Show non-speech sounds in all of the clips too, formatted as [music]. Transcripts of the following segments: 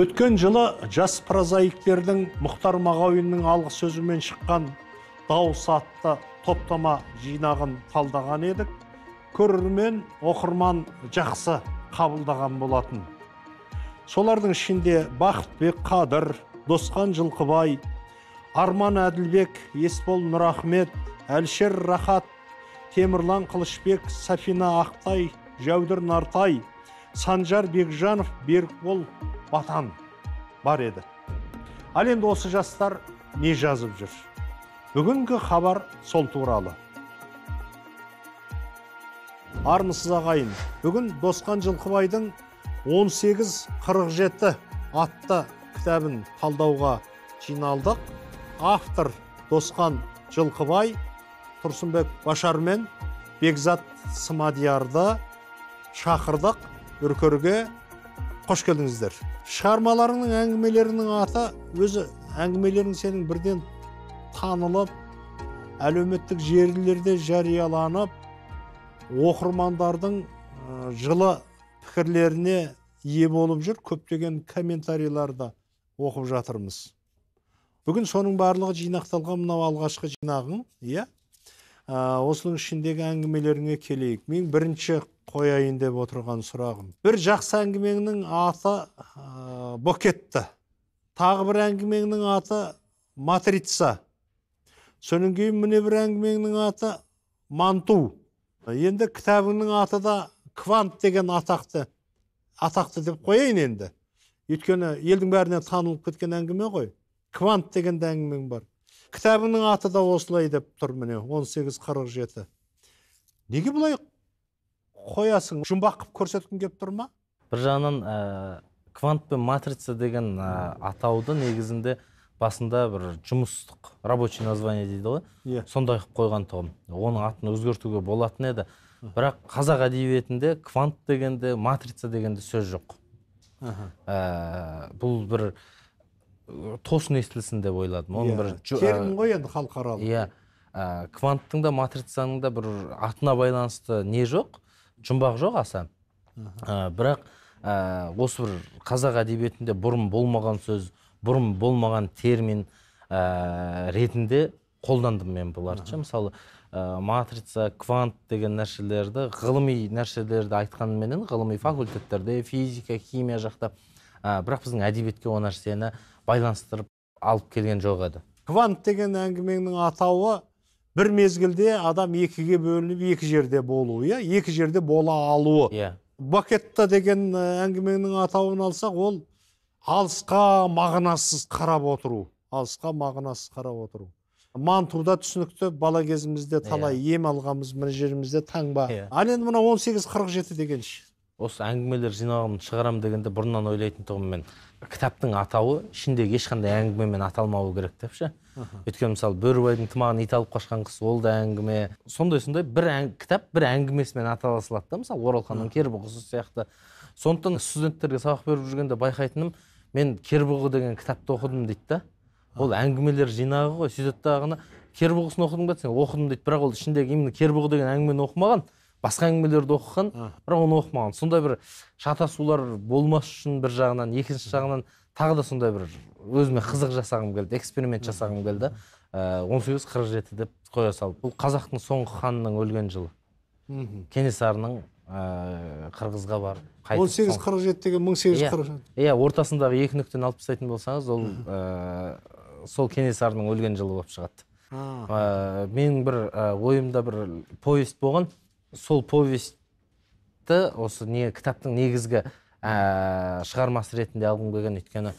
өткен жылы жас прозаиктердің мұхтар мағауиннің алғы сөзімен шыққан дауыс атты топтама жинағын талдаған едік көрермен оқырман жақсы қабылдаған болатын солардың ішінде бақытбек қадыр Досқан жылқыбай арман әділбек есбол нұрахмет Әлшер рахат темірлан қылышбек сафина ақтай жәудір нартай санжар бекжанов берікбол батан бар еді ал енді осы жастар не жазып жүр бүгінгі хабар сол туралы армысыз ағайын бүгін досқан жылқыбайдың 1847 атты кітабын талдауға жиналдық автор досқан жылқыбай тұрсынбек башар мен бекзат сымадиярды шақырдық үркерге қош келдіңіздер шығармаларыңның әңгімелерінің аты өзі әңгімелерің сенің бірден танылып әлеуметтік желілерде жарияланып оқырмандардың жылы пікірлеріне ие болып жүр көптеген комментарийларды оқып жатырмыз бүгін соның барлығы жинақталған мынау алғашқы жинағың иә осының ішіндегі әңгімелеріңе келейік мен бірінші қояйын деп отырған сұрағым бір жақсы әңгімеңнің аты бокетті тағы бір әңгімеңнің аты матрица содан кейін міне бір әңгімеңнің аты манту енді кітабыңның аты да квант деген атақты атақты деп қояйын енді өйткені елдің бәріне танылып кеткен әңгіме ғой квант деген де әңгімең бар кітабыңның аты да осылай деп тұр міне 1847 неге бұлай қоясың жұмбақ қылып көрсеткің келіп тұр ма бір жағынан ә, квант пен матрица деген ә, атауды негізінде басында бір жұмыстық рабочий название дейді ғой иә сондай қылып қойған тұғым оның атын өзгертуге болатын еді бірақ қазақ әдебиетінде квант дегенде матрица дегенде сөз жоқ ә, бұл бір тосын естілсін деп ойладым оның иә. бір термин ә, ғой енді халықаралық иә кванттың да матрицаның да бір атына байланысты не жоқ жұмбақ жоқ аса э, бірақ ә, осы бір қазақ әдебиетінде бұрын болмаған сөз бұрын болмаған термин э, ретінде қолдандым мен бұларды ше мысалы матрица квант деген нәрселерді ғылыми нәрселерді айтқанменен ғылыми факультеттерде физика химия жақта ә, бірақ біздің әдебиетке ол нәрсені байланыстырып алып келген жоқ еді квант деген әңгіменің атауы бір мезгілде адам екіге бөлініп екі жерде болуы иә екі жерде бола алуы иә бакетта деген әңгіменің атауын алсақ ол алысқа мағынасыз қарап отыру алысқа мағынасыз қарап отыру мантуда түсінікті бала кезімізде талай ем алғанбыз мына жерімізде таңба иә yeah. ал енді мына он сегіз қырық жеті деген осы әңгімелер жинағын шығарамын дегенде бұрыннан ойлайтын тұғым мен кітаптың атауы ішіндегі ешқандай әңгімемен аталмауы керек деп ше өйткені мысалы бөрібайдың тымағын ит алып қашқан қыз ол да әңгіме сондай сондай бір кітап бір әңгімесімен атала салады да мысалы оралханның кербұғысы сияқты сондықтан студенттерге сабақ беріп жүргенде байқайтыным мен кербұғы деген кітапты оқыдым дейді да ол әңгімелер жинағы ғой сөйтеді дағыны кербұғысын оқыдың ба десең оқыдым дейді бірақ ол ішіндегі именно кербұғы деген әңгімені оқымаған басқа әңгімелерді оқыған бірақ оны оқымаған сондай бір шатасулар болмас үшін бір жағынан екінші жағынан тағы да сондай бір өзіме қызық жасағым келді эксперимент жасағым келді э, он сегіз қырық жеті деп қоя салып бұл қазақтың соңғы ханының өлген жылы мхм кенесарының э, қырғызға барып он сегіз қырық жеті деген мың сегіз жүз иә, қырық иә ортасындағы екі нүктені алып тастайтын болсаңыз ол э, сол кенесарының өлген жылы болып шығады менің бір ойымда бір повесть болған сол повестьті осы не кітаптың негізгі ә, шығармасы ретінде алғым келген өйткені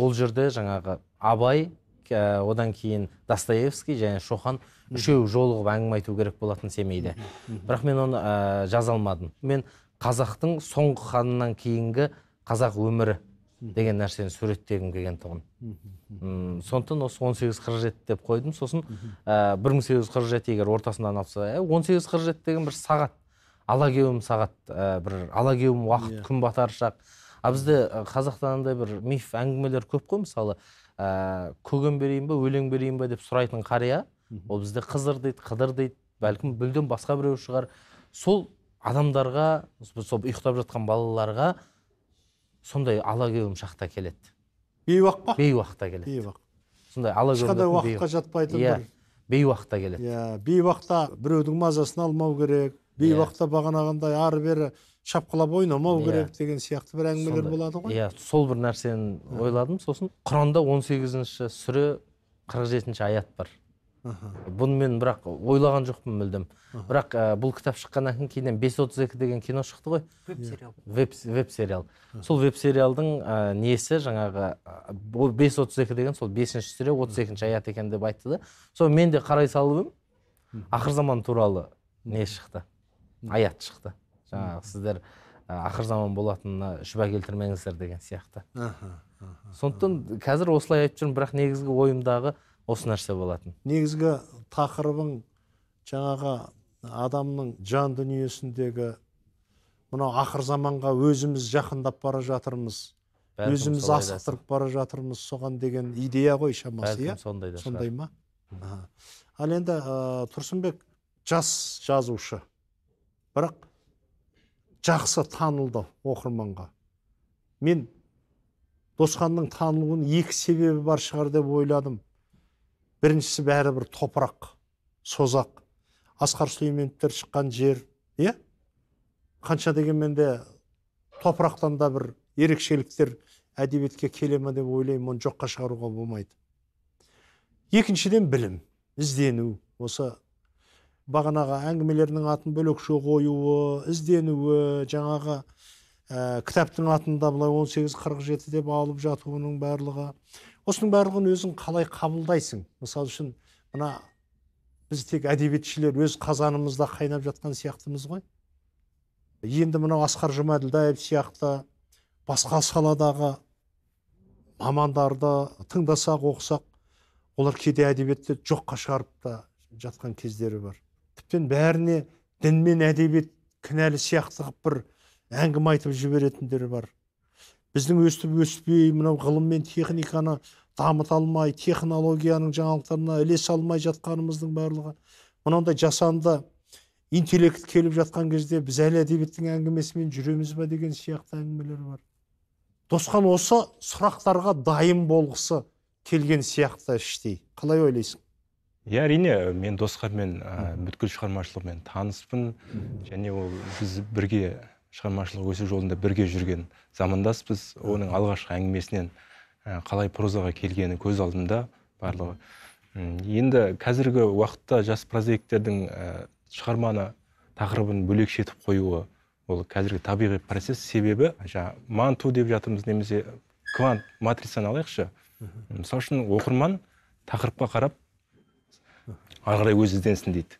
ол жерде жаңағы абай ә, одан кейін достоевский және шоқан үшеуі жолығып әңгіме айту керек болатын семейде бірақ мен оны ә, жаза алмадым мен қазақтың соңғы ханынан кейінгі қазақ өмірі деген нәрсені суреттегім келген тұғын мм сондықтан осы он сегіз қырық жеті деп қойдым сосын ә, бір мың сегіз жүз қырық жеті егер ортасынан алса ә, он сегіз қырық жеті деген бір сағат алагеуім сағат ә, бір алагеуім уақыт yeah. Иә. күн батар шақ ал бізде э, қазақта андай бір миф әңгімелер көп қой мысалы ә, көген берейін ба өлең берейін ба деп сұрайтын қария ол бізде қызыр дейді қыдыр дейді бәлкім мүлдем басқа біреу шығар сол адамдарға сол ұйықтап жатқан балаларға сондай алагеуім шақта келеді бейуақ па бейуақта келеді бейуақ сондай алагеуім ешқандай уақытқа жатпайтын иә бейуақта келеді иә бейуақта біреудің мазасын алмау керек бейуақта иә. бағанағындай ары бері шапқылап ойнамау иә. керек деген сияқты бір әңгімелер болады ғой иә сол бір нәрсені ойладым сосын құранда 18 сегізінші сүре 47 жетінші аят бар бұны мен бірақ ойлаған жоқпын мүлдем бірақ ә, бұл кітап шыққаннан кейін кейіннен бес отыз екі деген кино шықты ғой веб сериал веб, сериал сол веб сериалдың ә, несі жаңағы ә, бес отыз екі деген сол бесінші сүре отыз екінші аят екен деп айтты да сол мен де қарай салып едім ақыр заман туралы не шықты аят шықты жаңағы сіздер ақыр заман болатынына шүбә келтірмеңіздер деген сияқты сондықтан қазір осылай айтып жүрмін бірақ негізгі ойымдағы осы нәрсе болатын негізгі тақырыбың жаңағы адамның жан дүниесіндегі мынау ақыр заманға өзіміз жақындап бара жатырмыз өзіміз асықтырып бара жатырмыз соған деген идея ғой шамасы иә сондай ма ал енді тұрсынбек жас жазушы бірақ жақсы танылды оқырманға мен досханның танылуының екі себебі бар шығар деп ойладым біріншісі бәрібір топырақ созақ асқар сүлейменовтер шыққан жер иә қанша дегенмен де топырақтан да бір ерекшеліктер әдебиетке келе ме деп ойлаймын оны жоққа шығаруға болмайды екіншіден білім іздену осы бағанағы әңгімелерінің атын бөлекше қоюы ізденуі жаңағы ә, кітаптың атында былай жеті деп алып жатуының барлығы осының барлығын өзің қалай қабылдайсың мысалы үшін мына біз тек әдебиетшілер өз қазанымызда қайнап жатқан сияқтымыз ғой енді мынау асқар жұмаділдаев сияқты басқа саладағы мамандарды тыңдасақ оқысақ олар кейде әдебиетті жоққа шығарып та жатқан кездері бар тіптен бәріне дін мен әдебиет кінәлі сияқты қылып бір әңгіме айтып жіберетіндер бар біздің өстіп өспей мынау ғылым мен техниканы дамыта алмай технологияның жаңалықтарына ілесе алмай жатқанымыздың барлығы мынандай жасанды интеллект келіп жатқан кезде біз әлі әдебиеттің әңгімесімен жүреміз ба деген сияқты әңгімелер бар досхан осы сұрақтарға дайын болғысы келген сияқты іштей қалай ойлайсың иә әрине э, мен досқармен ә, бүткіл шығармашылығымен таныспын және ол біз бірге шығармашылық өсу жолында бірге жүрген замандаспыз оның алғашқы әңгімесінен қалай прозаға келгені көз алдымда барлығы енді қазіргі уақытта жас прозаиктердің ә, шығарманы тақырыбын бөлекшетіп қоюы ол қазіргі табиғи процесс себебі жаңағы манту деп жатырмыз немесе квант матрицаны алайықшы мысалы үшін оқырман тақырыпқа қарап ары қарай өзі ізденсін дейді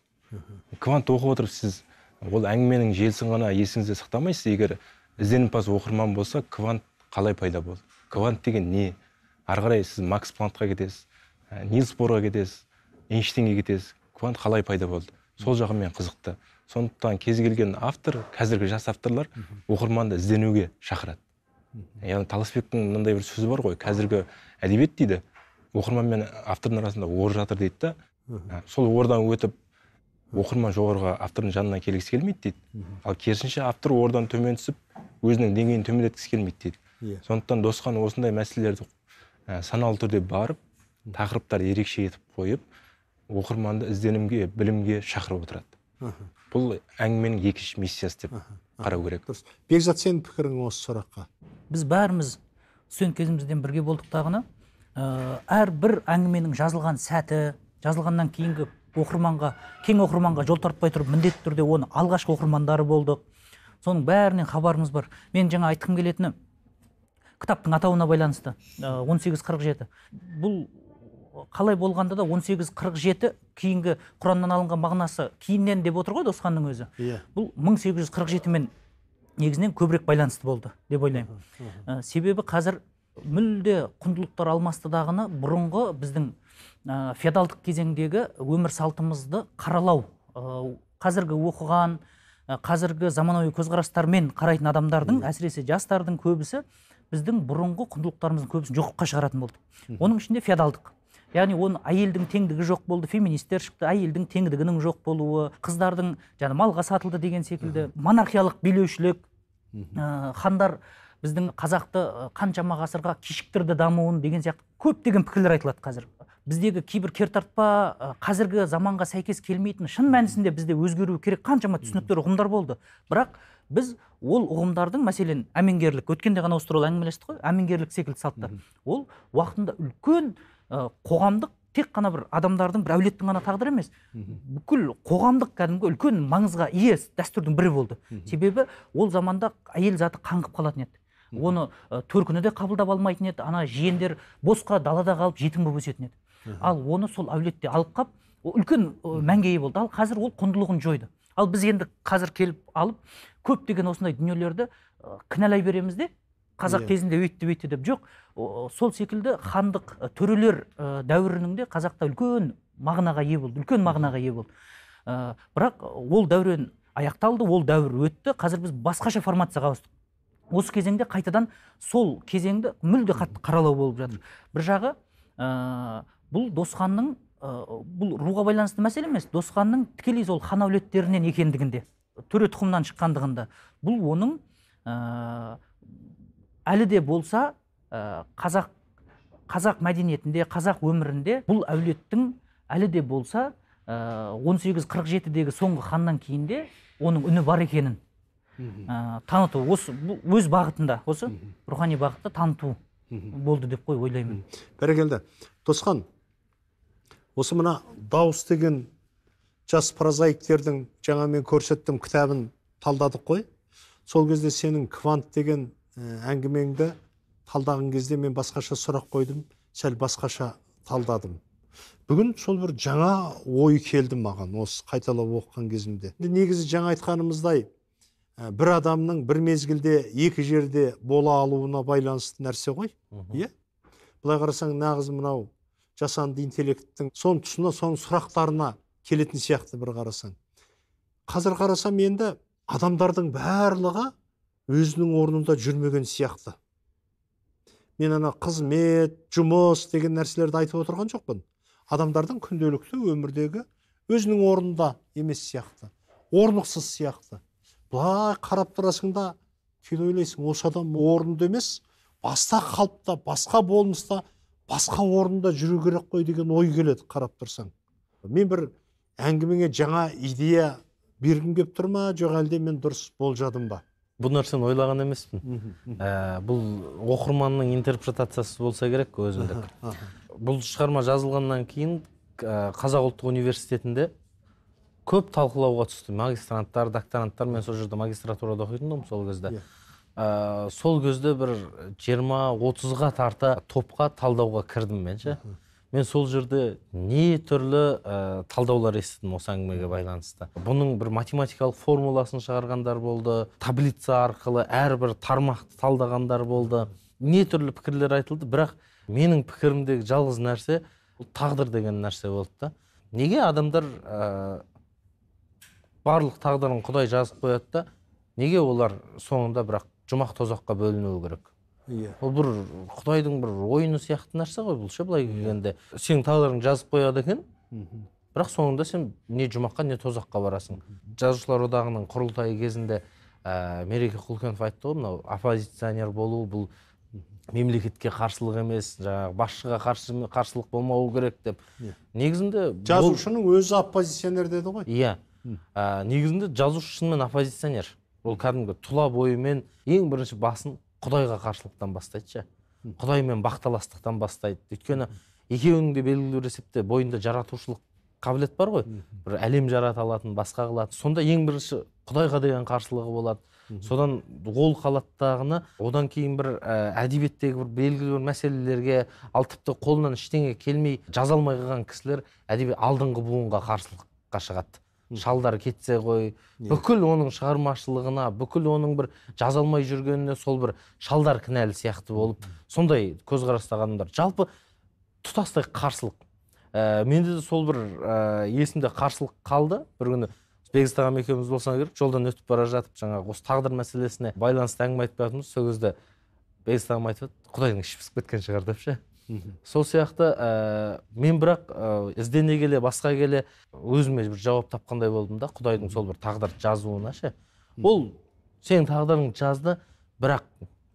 квант оқып отырып сіз ол әңгіменің желісін ғана есіңізде сақтамайсыз егер ізденімпаз оқырман болса квант қалай пайда болды квант деген не ары қарай сіз макс плантқа кетесіз ә, нильс борға кетесіз эйнштейнге кетесіз квант қалай пайда болды сол мен қызықты сондықтан кез келген автор қазіргі жас авторлар оқырманды ізденуге шақырады яғни таласбектің мынандай бір сөзі бар ғой қазіргі әдебиет дейді оқырман мен автордың арасында ор жатыр дейді да Ә, сол ордан өтіп оқырман жоғарыға автордың жанына келгісі келмейді дейді ал керісінше автор ордан төмен түсіп өзінің деңгейін төмендеткісі келмейді дейді иә сондықтан досхан осындай мәселелерді ә, саналы түрде барып тақырыптар ерекше етіп қойып оқырманды ізденімге білімге шақырып отырады бұл әңгіменің екінші миссиясы деп қарау керек дұрыс бекзат сенің пікірің осы сұраққа біз бәріміз студент кезімізден бірге болдық тағына ә, әрбір әңгіменің жазылған сәті жазылғаннан кейінгі оқырманға кең оқырманға жол тартпай тұрып міндетті түрде оны алғашқы оқырмандары болдық соның бәрінен хабарымыз бар мен жаңа айтқым келетіні кітаптың атауына байланысты он сегіз қырық жеті бұл қалай болғанда да 1847 кейінгі құраннан алынған мағынасы кейіннен деп отыр ғой досханның өзі иә yeah. бұл 1847 мен негізінен көбірек байланысты болды деп ойлаймын себебі қазір мүлде құндылықтар алмасты дағыны бұрынғы біздің ә, феодалдық кезеңдегі өмір салтымызды қаралау ә, қазіргі оқыған ә, қазіргі заманауи көзқарастармен қарайтын адамдардың әсіресе жастардың көбісі біздің бұрынғы құндылықтарымыздың көбісін жоққа шығаратын болды оның ішінде феодалдық яғни оның әйелдің теңдігі жоқ болды феминистер шықты әйелдің теңдігінің жоқ болуы қыздардың жаңа малға сатылды деген секілді монархиялық билеушілік ә, хандар біздің қазақты ә, қаншама ғасырға кешіктірді дамуын деген сияқты көптеген пікірлер айтылады қазір біздегі кейбір кертартпа қазіргі заманға сәйкес келмейтін шын мәнісінде бізде өзгеру керек қаншама түсініктер ұғымдар болды бірақ біз ол ұғымдардың мәселен әменгерлік өткенде ғана осы туралы әңгімелестік қой әменгерлік секілді салттар ол уақытында үлкен қоғамдық тек қана бір адамдардың бір әулеттің ғана тағдыры емес бүкіл қоғамдық кәдімгі үлкен маңызға ие дәстүрдің бірі болды себебі ол заманда әйел заты қаңғып қалатын еді оны ә, төркіні де қабылдап алмайтын еді ана жиендер босқа далада қалып жетім болып өсетін еді ал оны сол әулетте алып қалып үлкен мәнге ие болды ал қазір ол құндылығын жойды ал біз енді қазір келіп алып көптеген осындай дүниелерді кінәлай береміз де қазақ иә. кезінде өйтті бүйтті деп жоқ сол секілді хандық төрелер дәуірінің де қазақта үлкен мағынаға ие болды үлкен мағынаға ие болды бірақ ол дәурен аяқталды ол дәуір өтті қазір біз басқаша формацияға ауыстық осы кезеңде қайтадан сол кезеңді мүлде қатты қаралау болып жатыр бір жағы бұл досханның ә, бұл руға байланысты мәселе емес досханның тікелей сол хан әулеттерінен екендігінде төре тұқымынан шыққандығында бұл оның ә, әлі де болса қазақ қазақ мәдениетінде қазақ өмірінде бұл әулеттің әлі де болса сегіз 1847-дегі соңғы ханнан кейінде оның үні бар екенін ә, таныту осы өз бағытында осы рухани бағытта таныту болды деп қой ойлаймын бәрекелді досхан осы мына дауыс деген жас прозаиктердің жаңа мен көрсеттім кітабын талдадық қой сол кезде сенің квант деген э, әңгімеңді талдаған кезде мен басқаша сұрақ қойдым сәл басқаша талдадым бүгін сол бір жаңа ой келді маған осы қайталап оқыған кезімде негізі жаңа айтқанымыздай э, бір адамның бір мезгілде екі жерде бола алуына байланысты нәрсе ғой иә былай қарасаң нағыз мынау жасанды интеллекттің соң тұсына соның сұрақтарына келетін сияқты бір қарасаң қазір қарасам енді адамдардың барлығы өзінің орнында жүрмеген сияқты мен ана қызмет жұмыс деген нәрселерді айтып отырған жоқпын адамдардың күнделікті өмірдегі өзінің орнында емес сияқты орнықсыз сияқты былай қарап тұрасың да кейін ойлайсың осы адам орынды емес басқа қалыпта басқа болмыста басқа орында жүру керек қой деген ой келеді қарап тұрсаң мен бір әңгімеңе жаңа идея бергім келіп тұр ма жоқ әлде мен дұрыс болжадым ба бұл нәрсені ойлаған емеспін ә, бұл оқырманның интерпретациясы болса керек өзіндік бұл шығарма жазылғаннан кейін ә, қазақ ұлттық университетінде көп талқылауға түсті магистранттар докторанттар мен сол жерде магистратурада оқитын сол кезде иә ә, сол кезде бір 20-30-ға тарта топқа талдауға кірдім мен ше мен сол жерде не түрлі ә, талдаулар естідім осы әңгімеге байланысты бұның бір математикалық формуласын шығарғандар болды таблица арқылы әрбір тармақты талдағандар болды не түрлі пікірлер айтылды бірақ менің пікірімдегі жалғыз нәрсе бұл тағдыр деген нәрсе болды да неге адамдар ә, барлық тағдырын құдай жазып қояды да неге олар соңында бірақ жұмақ тозаққа бөлінуі керек иә ол бір құдайдың бір ойыны сияқты нәрсе ғой бұл ше былай иә. келгенде сенің тағдырыңды жазып қояды екен бірақ соңында сен не жұмаққа не тозаққа барасың жазушылар одағының құрылтайы кезінде ә, мереке құлкенов айтты ғой мынау оппозиционер болу бұл мемлекетке қарсылық емес жаңағы басшыға қарсы қарсылық болмау керек деп yeah. Иә. негізінде жазушының өзі оппозиционер деді ғой иә yeah. ә, негізінде жазушы шынымен оппозиционер ол кәдімгі тұла бойымен ең бірінші басын құдайға қарсылықтан бастайды ше құдаймен бақталастықтан бастайды өйткені екеуінің де белгілі бір есепте бойында жаратушылық қабілет бар ғой бір әлем жарата алатын басқа қылатын сонда ең бірінші құдайға деген қарсылығы болады содан ол қалады одан кейін бір ә, әдебиеттегі бір белгілі бір мәселелерге ал тіпті қолынан ештеңе келмей жаза алмай қалған кісілер әдеби алдыңғы буынға қарсылыққа шығады шалдар кетсе ғой иә. бүкіл оның шығармашылығына бүкіл оның бір жаза алмай жүргеніне сол бір шалдар кінәлі сияқты болып сондай көзқарастағы адамдар жалпы тұтастай қарсылық ә, менде де сол бір ә, есімде қарсылық қалды бір күні бегзат ағам екеуміз болса керек жолдан өтіп бара жатып жаңағы осы тағдыр мәселесіне байланысты әңгіме айтып жатырмыз сол кезде ағам айтып еді құдайдың іші пысып кеткен шығар деп сол сияқты ә, мен бірақ ә, іздене келе басқа келе өзіме бір жауап тапқандай болдым да құдайдың сол бір тағдыр жазуына ше ол сенің тағдырыңды жазды бірақ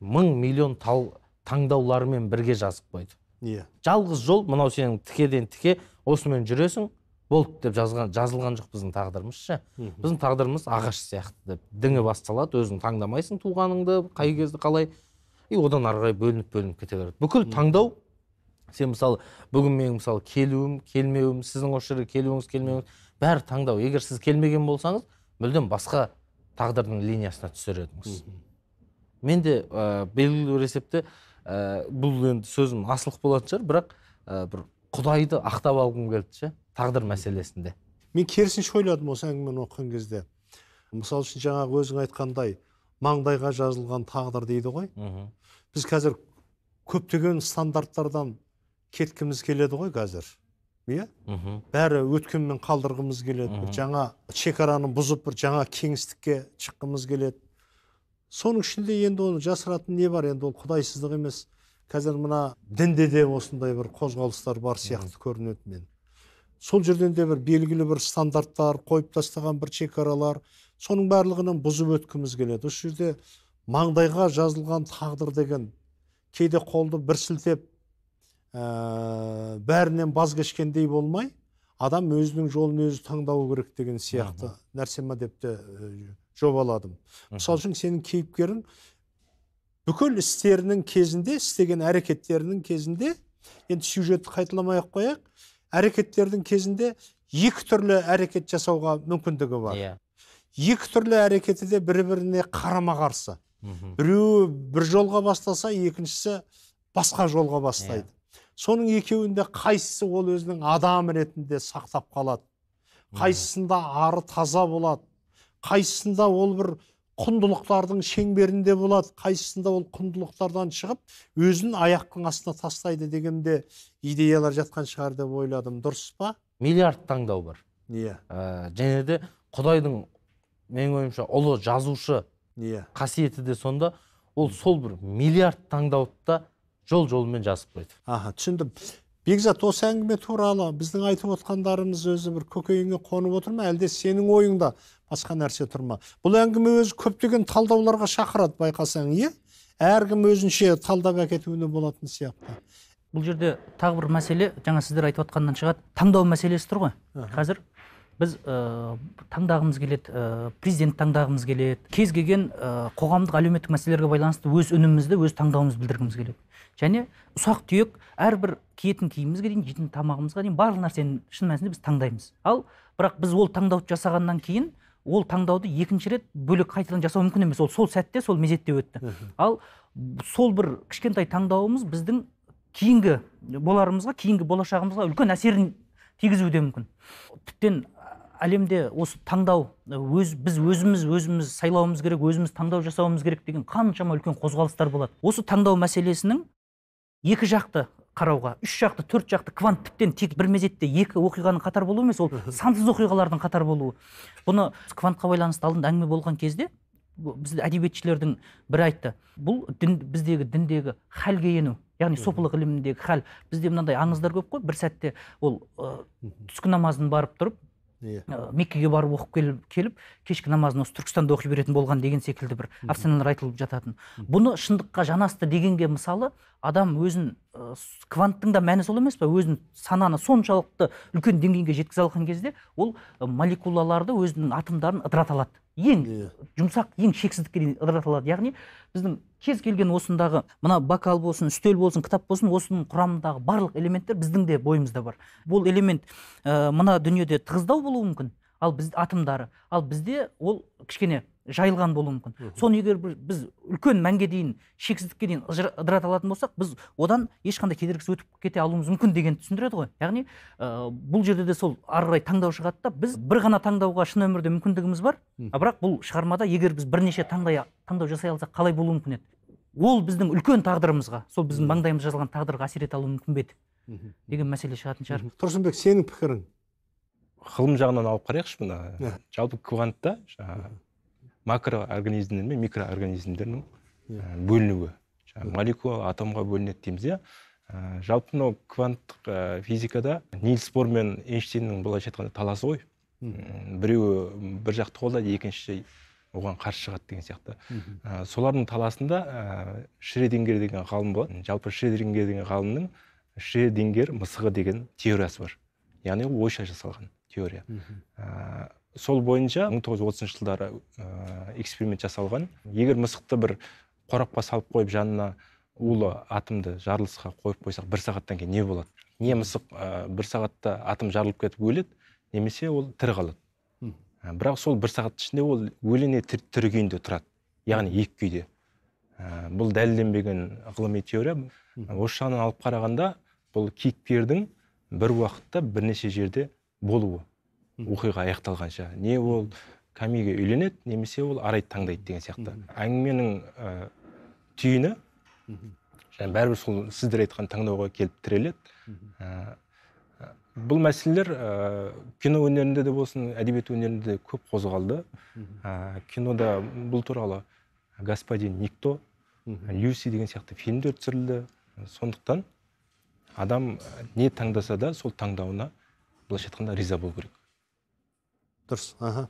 мың миллион тал, таңдаулармен бірге жазып қойды иә yeah. жалғыз жол мынау сенің тікеден тіке осымен жүресің болды деп жазған жазылған жоқ біздің тағдырымыз ше біздің тағдырымыз ағаш сияқты деп діңі басталады өзің таңдамайсың туғаныңды қай кезде қалай и одан ары қарай бөлініп бөлініп кете береді бүкіл таңдау сен мысалы бүгін менің мысалы келуім келмеуім сіздің осы жерге келуіңіз келмеуіңіз бәрі таңдау егер сіз келмеген болсаңыз мүлдем басқа тағдырдың линиясына түсер едіңіз мен де ә, белгілі бір есепте ә, бұл енді сөзім асылық болатын шығар бірақ ә, бір құдайды ақтап алғым келді ше тағдыр мәселесінде мен керісінше ойладым осы әңгімені оқыған кезде мысалы үшін жаңағы өзің айтқандай маңдайға жазылған тағдыр дейді ғой Үху. біз қазір көптеген стандарттардан кеткіміз келеді ғой қазір иә бәрі өткенмен қалдырғымыз келеді бір жаңа шекараны бұзып бір жаңа кеңістікке шыққымыз келеді соның ішінде енді оны жасыратын не бар енді ол құдайсыздық емес қазір мына дінде де осындай бір қозғалыстар бар сияқты көрінеді мен сол жерден де бір белгілі бір стандарттар қойып тастаған бір шекаралар соның барлығынан бұзып өткіміз келеді осы жерде маңдайға жазылған тағдыр деген кейде қолды бір сілтеп ә, бәрінен баз кешкендей болмай адам өзінің жолын өзі таңдауы керек деген сияқты нәрсе ма деп те жобаладым мысалы үшін сенің кейіпкерің бүкіл істерінің кезінде істеген әрекеттерінің кезінде енді сюжетті қайталамай ақ қояйық әрекеттердің кезінде екі түрлі әрекет жасауға мүмкіндігі бар иә. екі түрлі әрекеті де бір біріне қарама қарсы біреуі бір жолға бастаса екіншісі басқа жолға бастайды иә соның екеуінде қайсысы ол өзінің адам ретінде сақтап қалады қайсысында ары таза болады қайсысында ол бір құндылықтардың шеңберінде болады қайсысында ол құндылықтардан шығып өзін аяқтың астына тастайды дегенде идеялар жатқан шығар деп ойладым дұрыс па миллиард таңдау бар иә yeah. Ә, және де құдайдың менің ойымша ұлы жазушы иә қасиеті де сонда ол сол бір миллиард таңдауды да жол жолымен жазып қойды аха түсіндім бекзат осы әңгіме туралы біздің айтып отқандарымыз өзі бір көкейіңе қонып отыр ма әлде сенің ойыңда басқа нәрсе тұр ма бұл әңгіме өзі көптеген талдауларға шақырады байқасаң иә әркім өзінше талдап әкетуіне болатын сияқты бұл жерде тағы бір мәселе жаңа сіздер айтып отқаннан шығады таңдау мәселесі тұр ғой қазір біз ә, таңдағымыз келеді ә, президент таңдағымыз келеді кез келген ә, қоғамдық әлеуметтік мәселелерге байланысты өз үнімізді өз таңдауымызды білдіргіміз келеді және ұсақ түйек әрбір киетін киімімізге дейін жейтін тамағымызға дейін барлық нәрсені шын мәнісінде біз таңдаймыз ал бірақ біз ол таңдауды жасағаннан кейін ол таңдауды екінші рет бөлек қайтадан жасау мүмкін емес ол сол сәтте сол мезетте өтті ал сол бір кішкентай таңдауымыз біздің кейінгі боларымызға кейінгі болашағымызға үлкен әсерін тигізуі де мүмкін тіптен әлемде осы таңдау өз біз өзіміз өзіміз сайлауымыз керек өзіміз таңдау жасауымыз керек деген қаншама үлкен қозғалыстар болады осы таңдау мәселесінің екі жақты қарауға үш жақты төрт жақты квант тіптен тек бір мезетте екі оқиғаның қатар болуы емес ол сансыз оқиғалардың қатар болуы бұны квантқа байланысты алдында әңгіме болған кезде біз әдебиетшілердің бірі айтты бұл дін, біздегі діндегі халге ену яғни сопылық іліміндегі хал бізде мынандай аңыздар көп қой бір сәтте ол ә, түскі намазын барып тұрып иә э, меккеге барып оқып келіп, келіп кешкі намазын осы түркістанда оқи беретін болған деген секілді бір афсаналар айтылып жататын бұны шындыққа жанасты дегенге мысалы адам өзін ә, кванттың да мәні сол емес па өзін сананы соншалықты үлкен деңгейге жеткізе алған кезде ол молекулаларды өзінің атомдарын ыдырата алады ең иә. жұмсақ ең шексіздікке дейін ыдырата алады яғни біздің кез келген осындағы мына бокал болсын үстел болсын кітап болсын осының құрамындағы барлық элементтер біздің де бойымызда бар бұл элемент ә, мына дүниеде тығыздау болуы мүмкін ал біз атомдары ал бізде ол кішкене жайылған болуы мүмкін соны егер біз үлкен мәнге дейін шексіздікке дейін ыдырата алатын болсақ біз одан ешқандай кедергісіз өтіп кете алуымыз мүмкін дегенді түсіндіреді ғой яғни ә, бұл жерде де сол ары қарай таңдау шығады да біз бір ғана таңдауға шын өмірде мүмкіндігіміз бар а бірақ бұл шығармада егер біз бірнеше таңдай таңдау жасай алсақ қалай болуы мүмкін еді ол біздің үлкен тағдырымызға сол біздің маңдайымызға жазылған тағдырға әсер ете алуы мүмкін бе еді деген мәселе шығатын шығар тұрсынбек сенің пікірің ғылым жағынан алып қарайықшы мына жалпы квантта жаңағы макроорганизмдер мен микроорганизмдердің э, бөлінуі жаңағы молекула атомға бөлінеді дейміз иә э, жалпы мынау кванттық э, физикада нильс бор мен эйнштейннің былайша айтқанда таласы ғой біреуі бір жақты қолдайды екіншісі оған қарсы шығады деген сияқты ә, солардың таласында ә, шредингер деген ғалым болады жалпы шредингер деген ғалымның шредингер мысығы деген теориясы бар яғни ол ойша жасалған теория ә, сол бойынша 1930 жылдары ә, эксперимент жасалған егер мысықты бір қорапқа салып қойып жанына улы атымды жарылысқа қойып қойсақ бір сағаттан кейін не болады не мысық ә, бір сағатта атом жарылып кетіп өледі немесе ол тірі қалады Ә, бірақ сол бір сағат ішінде ол өлене тірі күйінде тұрады яғни екі күйде ә, бұл дәлелденбеген ғылыми теория осы жағынан алып қарағанда бұл кейіпкердің бір уақытта бірнеше жерде болуы оқиға аяқталғанша не ол камиге үйленеді немесе ол арайды таңдайды деген сияқты әңгіменің ә, түйіні және бәрібір сол сіздер айтқан таңдауға келіп тіреледі ә, бұл мәселелер ә, кино өнерінде де болсын әдебиет өнерінде де көп қозғалды ә, кинода бұл туралы господин никто люси деген сияқты фильмдер түсірілді сондықтан адам не таңдаса да сол таңдауына былайша айтқанда риза болу керек дұрыс аха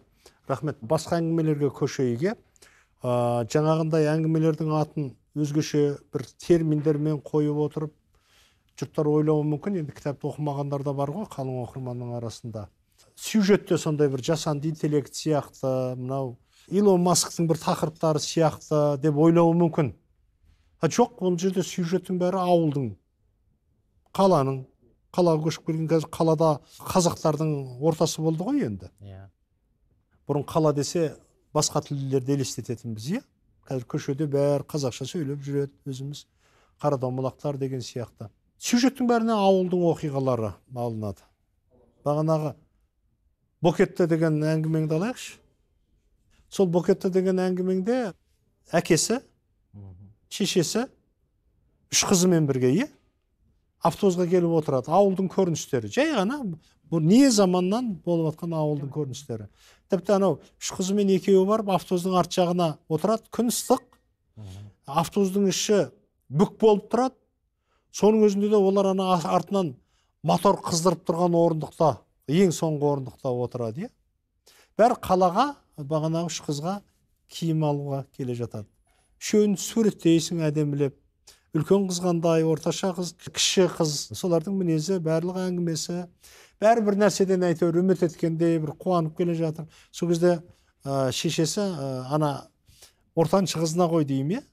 рахмет басқа әңгімелерге көшейік иә э, жаңағындай әңгімелердің атын өзгеше бір терминдермен қойып отырып жұрттар ойлауы мүмкін енді кітапты оқымағандар да бар ғой қалың оқырманның арасында сюжетте сондай бір жасанды интеллект сияқты мынау илон масктың бір тақырыптары сияқты деп ойлауы мүмкін а жоқ бұл жерде сюжеттің бәрі ауылдың қаланың қалаға көшіп келген қазір қалада қазақтардың ортасы болды ғой енді иә бұрын қала десе басқа тілдерді елестететінбіз иә қазір көшеде бәрі қазақша сөйлеп жүреді өзіміз қарадомалақтар деген сияқты сюжеттің бәріне ауылдың оқиғалары алынады бағанағы бокетте деген әңгімеңді алайықшы сол бокетте деген әңгімеңде әкесі шешесі үш қызымен бірге иә автобусқа келіп отырады ауылдың көріністері жай ғана бұл не заманнан болып жатқан ауылдың көріністері тіпті анау үш қызымен екеуі барып автобустың арт жағына отырады күн ыстық автобустың іші бүк болып тұрады соның өзінде де олар ана артынан мотор қыздырып тұрған орындықта ең соңғы орындықта отырады иә бәрі қалаға бағанағы үш қызға киім алуға келе жатады үшеуін суреттейсің әдемілеп үлкен қыз қандай орташа қыз кіші қыз солардың мінезі барлық әңгімесі бәрі бір нәрседен әйтеуір үміт еткендей бір қуанып келе жатыр сол кезде ә, шешесі ә, ана ортаншы қызына ғой деймін иә?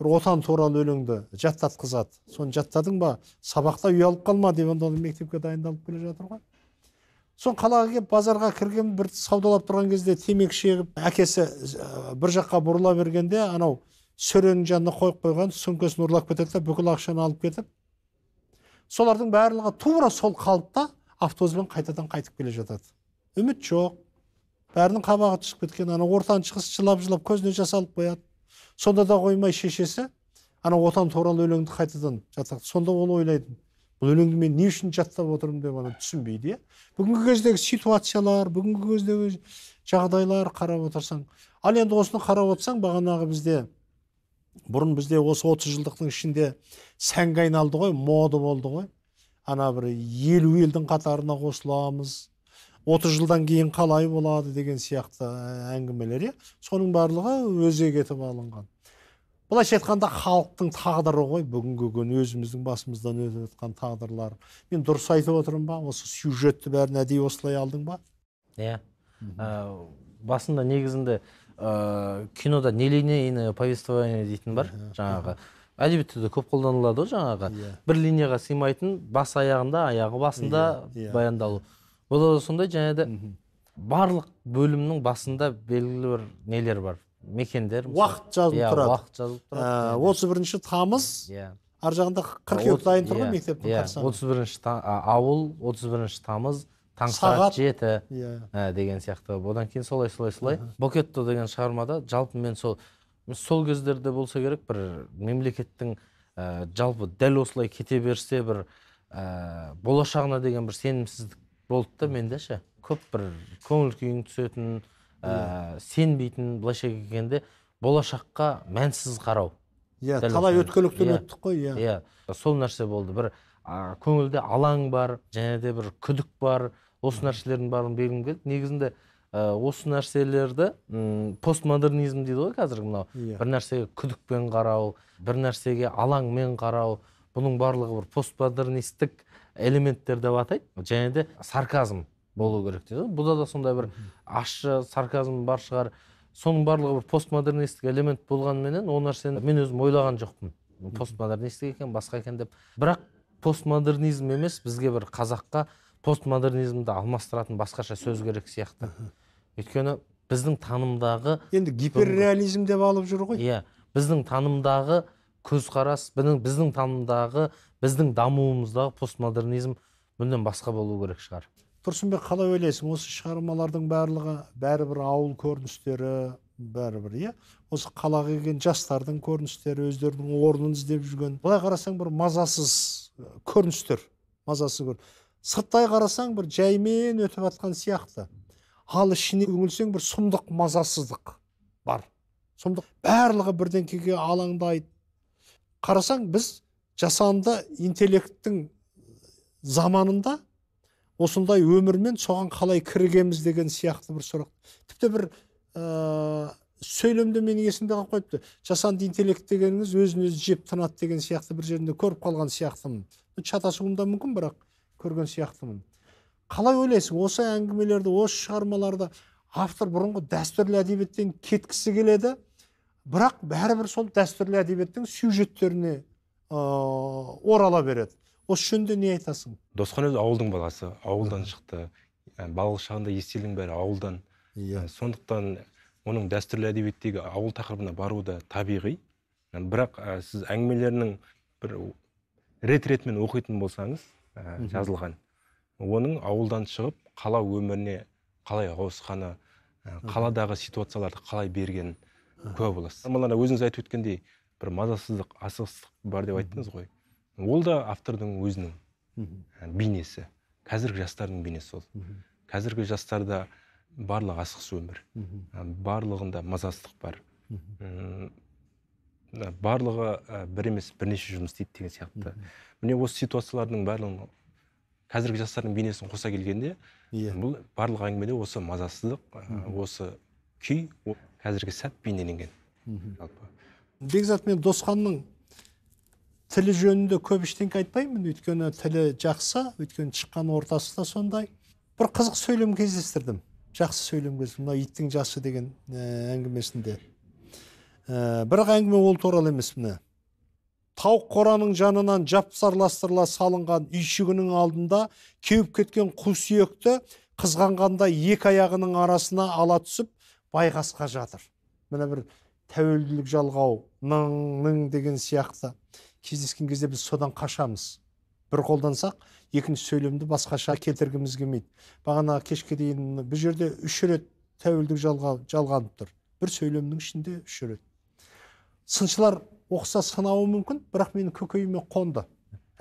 бір отан туралы өлеңді жаттатқызады соны жаттадың ба сабақта ұялып қалма деп онда мектепке дайындалып келе жатыр ғой соң қалаға келіп базарға кірген бір саудалап тұрған кезде темекі шегіп әкесі бір жаққа бұрыла бергенде анау сөренің жанына қойып қойған сөмкесін ұрлап кетеді да бүкіл ақшаны алып кетіп солардың барлығы тура сол қалыпта автобуспен қайтадан қайтып келе жатады үміт жоқ бәрінің қабағы түсіп кеткен анау шығыс жылап жылап көзіне жас алып қояды сонда да қоймай шешесі ана отан туралы өлеңді қайтадан жаттады сонда ол ойлайды бұл өлеңді мен не үшін жаттап отырмын деп ана түсінбейді иә бүгінгі кездегі ситуациялар бүгінгі кездегі жағдайлар қарап отырсаң ал енді осыны қарап отырсаң бағанағы бізде бұрын бізде осы отыз жылдықтың ішінде сәнге айналды ғой мода болды ғой ана бір елу елдің қатарына қосыламыз отыз жылдан кейін қалай болады деген сияқты ә, әңгімелер иә соның барлығы өзек етіп алынған былайша айтқанда халықтың тағдыры ғой бүгінгі күн өзіміздің басымыздан өтіп жатқан тағдырлар мен дұрыс айтып отырмын ба осы сюжетті бәрін әдейі осылай алдың ба иә yeah. Ә, басында негізінде ыыы ә, кинода нелинейное повествование дейтін бар жаңағы әдебиетте де көп қолданылады ғой жаңағы иә. бір линияға сыймайтын бас аяғында аяғы басында иә, иә. баяндалу бұда да сондай және де барлық бөлімнің басында белгілі бір нелер бар мекендер уақыт жазылып иә, тұрады уақыт жазылып тұрады ә, отыз бірінші тамыз иә ар жағында қыркүйек дайын тұр ғой иә, мектептің yeah, иә. қарсаңы отыз бірінші ауыл отыз бірінші тамыз таңғы сағат жеті иә ә, деген сияқты одан кейін солай солай солай бокетто деген шығармада жалпы мен сол сол кездерде болса керек бір мемлекеттің ә, жалпы дәл осылай кете берсе бір ә, болашағына деген бір сенімсіздік болды да менде ше көп бір көңіл күйің түсетін ә, сенбейтін былайша келгенде болашаққа мәнсіз қарау иә yeah, талай yeah, иә. өттік қой иә yeah. иә сол нәрсе болды бір ә, көңілде алаң бар және де бір күдік бар осы нәрселердің барлығын бергім келді негізінде ә, осы нәрселерді постмодернизм дейді ғой қазір мынау yeah. Иә. бір нәрсеге күдікпен қарау бір нәрсеге алаңмен қарау бұның барлығы бір постмодернистік элементтер деп атайды және де сарказм болу керек дейді бұда да сондай бір ащы сарказм бар шығар соның барлығы бір постмодернистік элемент болғанменен ол нәрсені мен өзім ойлаған жоқпын постмодернистік екен басқа екен деп бірақ постмодернизм емес бізге бір қазаққа постмодернизмді алмастыратын басқаша сөз керек сияқты өйткені біздің танымдағы енді гиперреализм деп алып жүр ғой иә біздің танымдағы көзқарас біздің танымдағы біздің дамуымыздағы постмодернизм мүлдем басқа болу керек шығар тұрсынбек қалай ойлайсың осы шығармалардың барлығы бәрібір ауыл көріністері бәрібір иә осы қалаға келген жастардың көріністері өздерінің орнын іздеп жүрген былай қарасаң бір мазасыз көріністер мазасыз көр сырттай қарасаң бір жаймен өтіп жатқан сияқты ал ішіне үңілсең бір сұмдық мазасыздық бар сұмдық барлығы бірдеңкеге алаңдайды қарасаң біз жасанды интеллекттің заманында осындай өмірмен соған қалай кірігеміз деген сияқты бір сұрақ тіпті бір ә, сөйлемді менің есімде қалып қойыпты жасанды интеллект дегеніңіз өзін өзі жеп тынады деген сияқты бір жерінде көріп қалған сияқтымын шатасуым да мүмкін бірақ көрген сияқтымын қалай ойлайсың осы әңгімелерді осы шығармаларды автор бұрынғы дәстүрлі әдебиеттен кеткісі келеді бірақ бәрібір сол дәстүрлі әдебиеттің сюжеттеріне орала береді осы жөнінде не айтасың досхан өзі ауылдың баласы ауылдан шықты ә, балалық шағында естелігінің бәрі ауылдан иә ә, сондықтан оның дәстүрлі әдебиеттегі ауыл тақырыбына баруы да табиғи ә, бірақ сіз әңгімелерінің бір рет ретімен оқитын болсаңыз ә, жазылған оның ауылдан шығып қала өміріне қалай ауысқаны қаладағы ситуацияларды қалай бергенін куә боласыз өзіңіз айтып өткендей бір мазасыздық асығыстық бар деп айттыңыз ғой ол да автордың өзінің бейнесі қазіргі жастардың бейнесі ол қазіргі жастарда барлығы асығыс өмір барлығында мазасыздық бар барлығы бір емес бірнеше жұмыс істейді деген сияқты міне осы ситуациялардың барлығын қазіргі жастардың бейнесін қоса келгенде yeah. Иә. бұл барлық әңгімеде осы мазасыздық осы күй қазіргі сәт бейнеленген бекзат мен досханның тілі жөнінде көп ештеңке айтпаймын өйткені тілі жақсы өйткені шыққан ортасы да сондай бір қызық сөйлем кездестірдім жақсы сөйлем кездестірдім мынау иттің жасы деген ә, әңгімесінде ә, бірақ әңгіме ол туралы емес міне тауық қораның жанынан жапсарластырыла салынған үйшігінің алдында кеуіп кеткен қу сүйекті қызғанғанда екі аяғының арасына ала түсіп байғасқа жатыр міне бір тәуелділік жалғау нң деген сияқты кездескен кезде біз содан қашамыз бір қолдансақ екінші сөйлемді басқаша келтіргіміз келмейді бағана кешке дейін бұл жерде үш рет тәуелділік жалға, жалғанып тұр бір сөйлемнің ішінде үш рет сыншылар оқыса сынауы мүмкін бірақ менің көкейіме қонды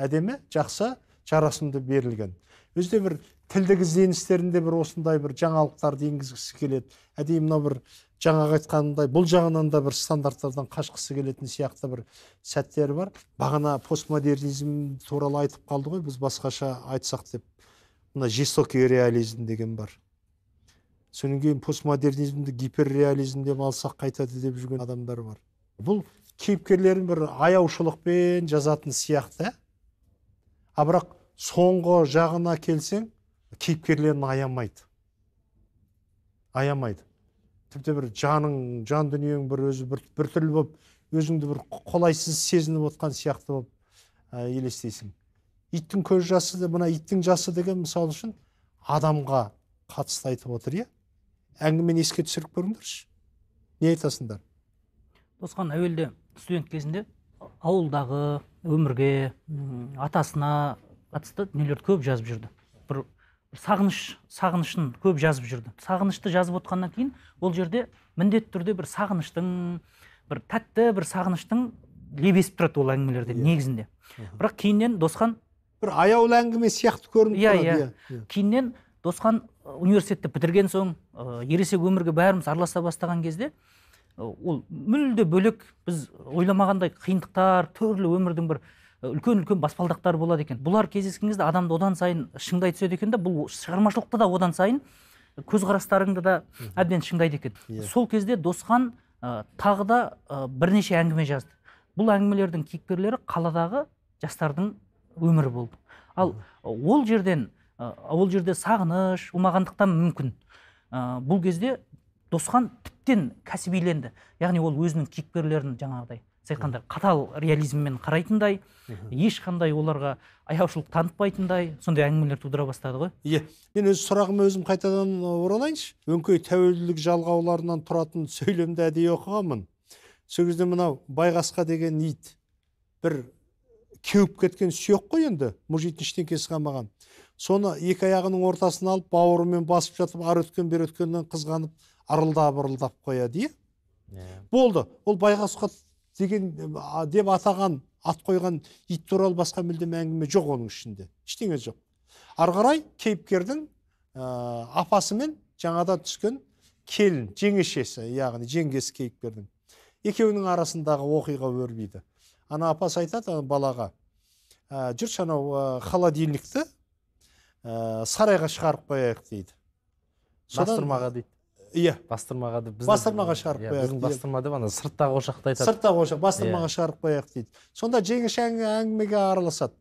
әдемі жақсы жарасымды берілген өзі бір тілдік ізденістерінде бір осындай бір жаңалықтарды енгізгісі келеді әдейі мынау бір жаңағы айтқанымдай бұл жағынан да бір стандарттардан қашқысы келетін сияқты бір сәттері бар бағана постмодернизм туралы айтып қалды ғой біз басқаша айтсақ деп мына жестокий реализм деген бар содан кейін постмодернизмді гиперреализм деп алсақ қайтады деп жүрген адамдар бар бұл кейіпкерлерін бір аяушылықпен жазатын сияқты а бірақ соңғы жағына келсең кейіпкерлерін аямайды аямайды тіпті бір жаның жан дүниең бір өзі бір біртүрлі болып өзіңді бір қолайсыз сезініп отқан сияқты болып ә, елестейсің иттің көз жасы да мына иттің жасы деген мысалы үшін адамға қатысты айтып отыр иә әңгімені еске түсіріп көріңдерші не айтасыңдар досхан әуелде студент кезінде ауылдағы өмірге атасына қатысты нелерді көп жазып жүрді бір сағыныш сағынышын көп жазып жүрді сағынышты жазып отқаннан кейін ол жерде міндетті түрде бір сағыныштың бір тәтті бір сағыныштың лебесіп тұрады ол әңгімелерде yeah. Иә. негізінде бірақ кейіннен досхан бір аяулы әңгіме сияқты көрініп иә, тұрады иә. иә иә кейіннен досхан университетті бітірген соң ә, ересек өмірге бәріміз араласа бастаған кезде ол мүлде бөлек біз ойламағандай қиындықтар түрлі өмірдің бір Э, үлкен үлкен баспалдақтар болады екен бұлар кездескен кезде адамды одан сайын шыңдай түседі екен да бұл шығармашылықты да одан сайын көзқарастарыңды да әбден шыңдайды екен yeah. Иә. сол кезде досхан ә, тағы да э, бірнеше әңгіме жазды бұл әңгімелердің кейіпкерлері қаладағы жастардың өмірі болды ал ол жерден ә, ол жерде сағыныш умағандықтан мүмкін бұл кезде досхан тіптен кәсібиленді яғни ол өзінің кейіпкерлерін жаңағыдай сіз айтқандай қатал реализммен қарайтындай ешқандай оларға аяушылық танытпайтындай сондай әңгімелер тудыра бастады ғой иә мен өз сұрағыма өзім қайтадан оралайыншы өңкей тәуелділік жалғауларынан тұратын сөйлемді әдейі оқығанмын сол кезде мынау байғасқа деген ит бір кеуіп кеткен сүйек қой енді мұжитын ештеңкесі қалмаған соны екі аяғының ортасына алып бауырымен басып жатып ары өткен бері өткеннен қызғанып ырылдап ырылдап қояды иә yeah. Иә. болды ол байғасқа деген деп атаған ат қойған ит туралы басқа мүлдем әңгіме жоқ оның ішінде ештеңе жоқ ары қарай кейіпкердің ә, апасы мен жаңадан түскен келін жеңешесі яғни жеңгесі кейіпкердің екеуінің арасындағы оқиға өрбиді ана апасы айтады балаға ә, жүрші анау ә, холодильникті сарайға шығарып қояйық дейді Содан, бастырмаға иә бастырмаға деп біз бастырмаға шығарып иә, қояйық біздің бастырма деп ана сырттағы ошақты айтады сырттағы ошақ иә. бастырмаға шығарып қояйық дейді сонда жеңеше әңгімеге араласады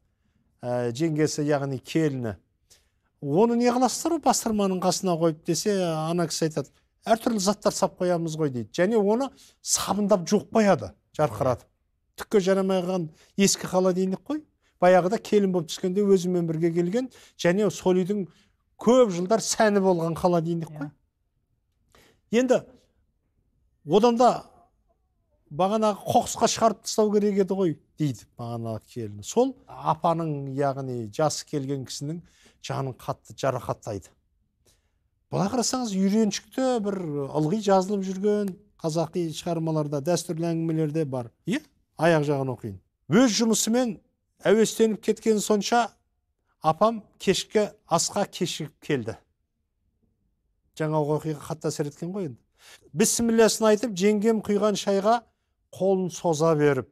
ә, жеңгесі яғни келіні оны не қыласыздар бастырманың қасына қойып десе ана кісі айтады әртүрлі заттар сап қоямыз ғой дейді және оны сабындап жуып қояды жарқыратып түкке жарамай қалған ескі қала дейін қой баяғыда келін болып түскенде өзімен бірге келген және сол үйдің көп жылдар сәні болған қала дейін қой иә енді одан да бағанағы қоқысқа шығарып тастау керек еді ғой дейді бағанағы келіні сол апаның яғни жасы келген кісінің жанын қатты жарақаттайды былай қарасаңыз үйреншікті бір ылғи жазылып жүрген қазақи шығармаларда дәстүрлі әңгімелерде бар иә аяқ жағын оқиын өз жұмысымен әуестеніп кеткен сонша апам кешкі асқа кешігіп келді жаңағы оқиға қатты әсер еткен ғой енді бісмілләсін айтып жеңгем құйған шайға қолын соза беріп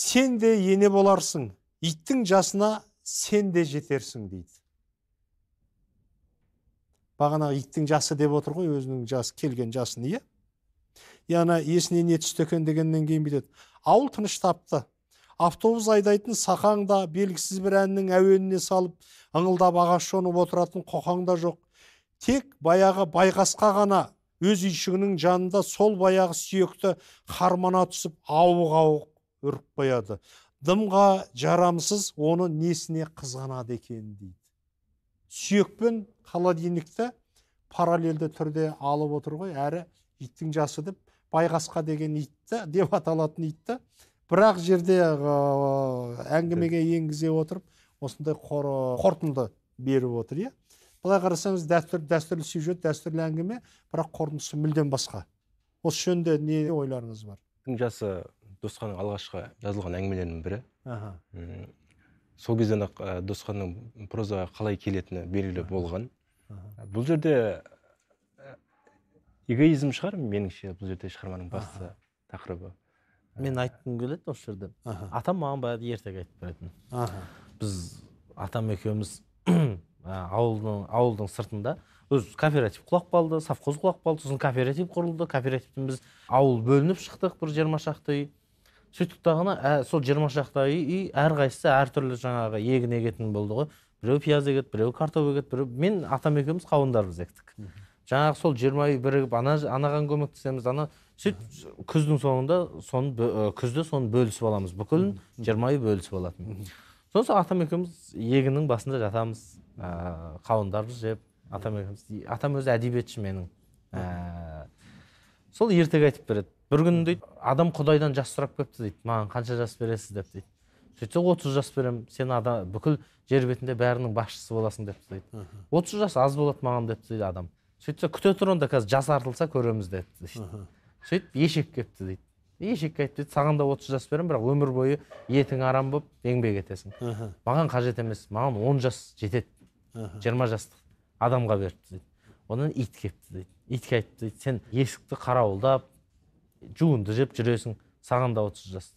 сен де ене боларсың иттің жасына сен де жетерсің дейді бағана иттің жасы деп отыр ғой өзінің жасы келген жасын иә ана есіне не түсті екен дегеннен кейін бүйтеді ауыл тыныштапты тапты автобус айдайтын сақаң да белгісіз бір әннің әуеніне салып ыңылдап ағаш жонып отыратын қоқаң да жоқ тек баяғы байғасқа ғана өз үйшігінің жанында сол баяғы сүйекті қармана түсіп ауық ауық үріп қояды дымға жарамсыз оны несіне қызғанады екен дейді Сүйекпен пен холодильникті параллельді түрде алып отыр ғой әрі иттің жасы деп байғасқа деген итті деп аталатын итті бірақ жерде әңгімеге енгізе отырып осындай қорытынды беріп отыр иә былай қарасаңыз дәстүр дәстүрлі сюжет дәстүрлі әңгіме бірақ қорытындысы мүлдем басқа осы жөнінде не ойларыңыз бар жасы досханның алғашқы жазылған әңгімелерінің бірі аха сол кезден ақ досханның прозаға қалай келетіні белгілі болған Ға. бұл жерде эгоизм шығар меніңше бұл жерде шығарманың басты тақырыбы мен айтқым келеді осы жерде атам маған баяғыда ертегі айтып беретін біз атам екеуміз ауылдың ауылдың сыртында өзі кооператив құлап қалды совхоз құлап қалды сосын кооператив құрылды кооперативтен біз ауыл бөлініп шықтық бір жиырма шақты үй сөйттік дағыны ә, сол жиырма шақты үй, үй әрқайсысы әртүрлі жаңағы егін егетін болды ғой біреу пияз егеді біреу картоп егеді біреу мен атам екеуміз қауындарбыз ектік жаңағы сол жиырма үй бірігіп ана анаған көмектесеміз ана сөйтіп күздің соңында соны күзде соны бөлісіп аламыз бүкілін жиырма үй бөлісіп алатын сосын атам екеуміз егіннің басында жатамыз Э, қауындарды жеп атам атам өзі әдебиетші менің э, сол ертегі айтып береді бір күні дейді адам құдайдан жас сұрап келіпті дейді маған қанша жас бересіз деп дейді сөйтсе отыз жас беремін сен адам бүкіл жер бетінде бәрінің басшысы боласың деп дейді отыз жас аз болады маған деп дейді адам сөйтсе күте тұр онда қазір жасартылса көреміз депті дейді сөйтіп ешек келіпті дейді ешекке айтты дейді саған да отыз жас беремін бірақ өмір бойы етің арам болып еңбек етесің маған қажет емес маған он жас жетеді жиырма жастық адамға беріпті дейді одан ит келіпті дейді итке айтыпты дейді сен есікті қарауылдап жуынды жеп жүресің саған да отыз жас